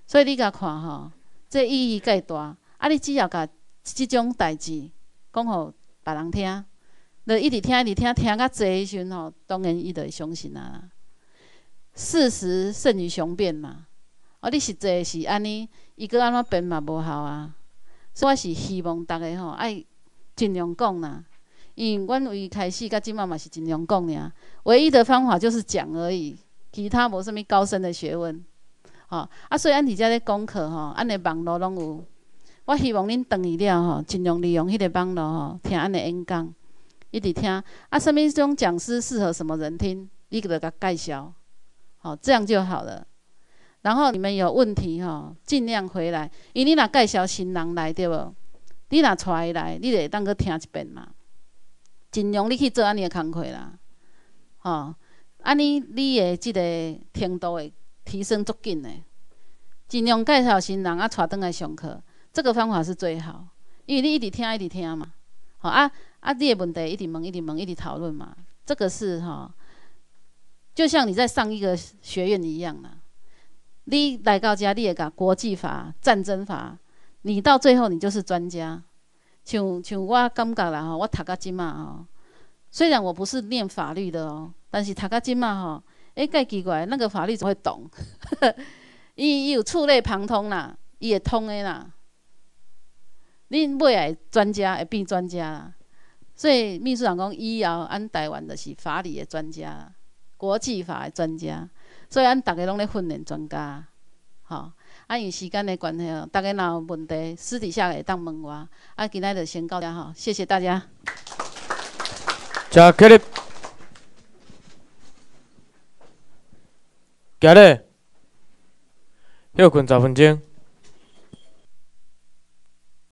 所以你甲看吼。这意义皆大，啊！你只要把即种代志讲互别人听，你一直听、一直听，听较侪时时吼，当然伊就相信啦。事实胜于雄辩嘛，啊！你实际是安尼，伊搁安怎辩嘛无效啊。所以我是希望大家吼爱尽量讲啦，因为阮为开始甲即马嘛是尽量讲尔，唯一的方法就是讲而已，其他无什物高深的学问。吼，啊，所以按伫只咧讲课吼，按个网络拢有。我希望恁当伊了吼，尽量利用迄个网络吼，听按个演讲，一直听。啊，身边种讲师适合什么人听？你给他介绍，哦，这样就好了。然后你们有问题吼，尽量回来。伊你若介绍新人来对无？你若带伊来，你就当去听一遍嘛。尽量你去做按的工作啦，吼，安尼你的即个听度会。提升足紧的，尽量介绍新人啊，带倒来上课，这个方法是最好。因为你一直听，一直听嘛，好啊啊！你的问题一直问，一直问，一直讨论嘛。这个是好，就像你在上一个学院一样啦。你来到家，你会讲国际法、战争法，你到最后你就是专家。像像我感觉啦，哈，我读到即嘛哦，虽然我不是念法律的哦，但是读到即嘛哈。哎，介奇怪，那个法律么会懂，(laughs) 伊伊有触类旁通啦，伊会通的啦。恁买来专家会变专家，所以秘书长讲以后按台湾的是法律的专家，国际法的专家，所以按逐个拢咧训练专家，吼。啊，因时间的关系，大家若有问题，私底下会当问我。啊，今仔就先到这吼，谢谢大家。佳丽，休困十分钟。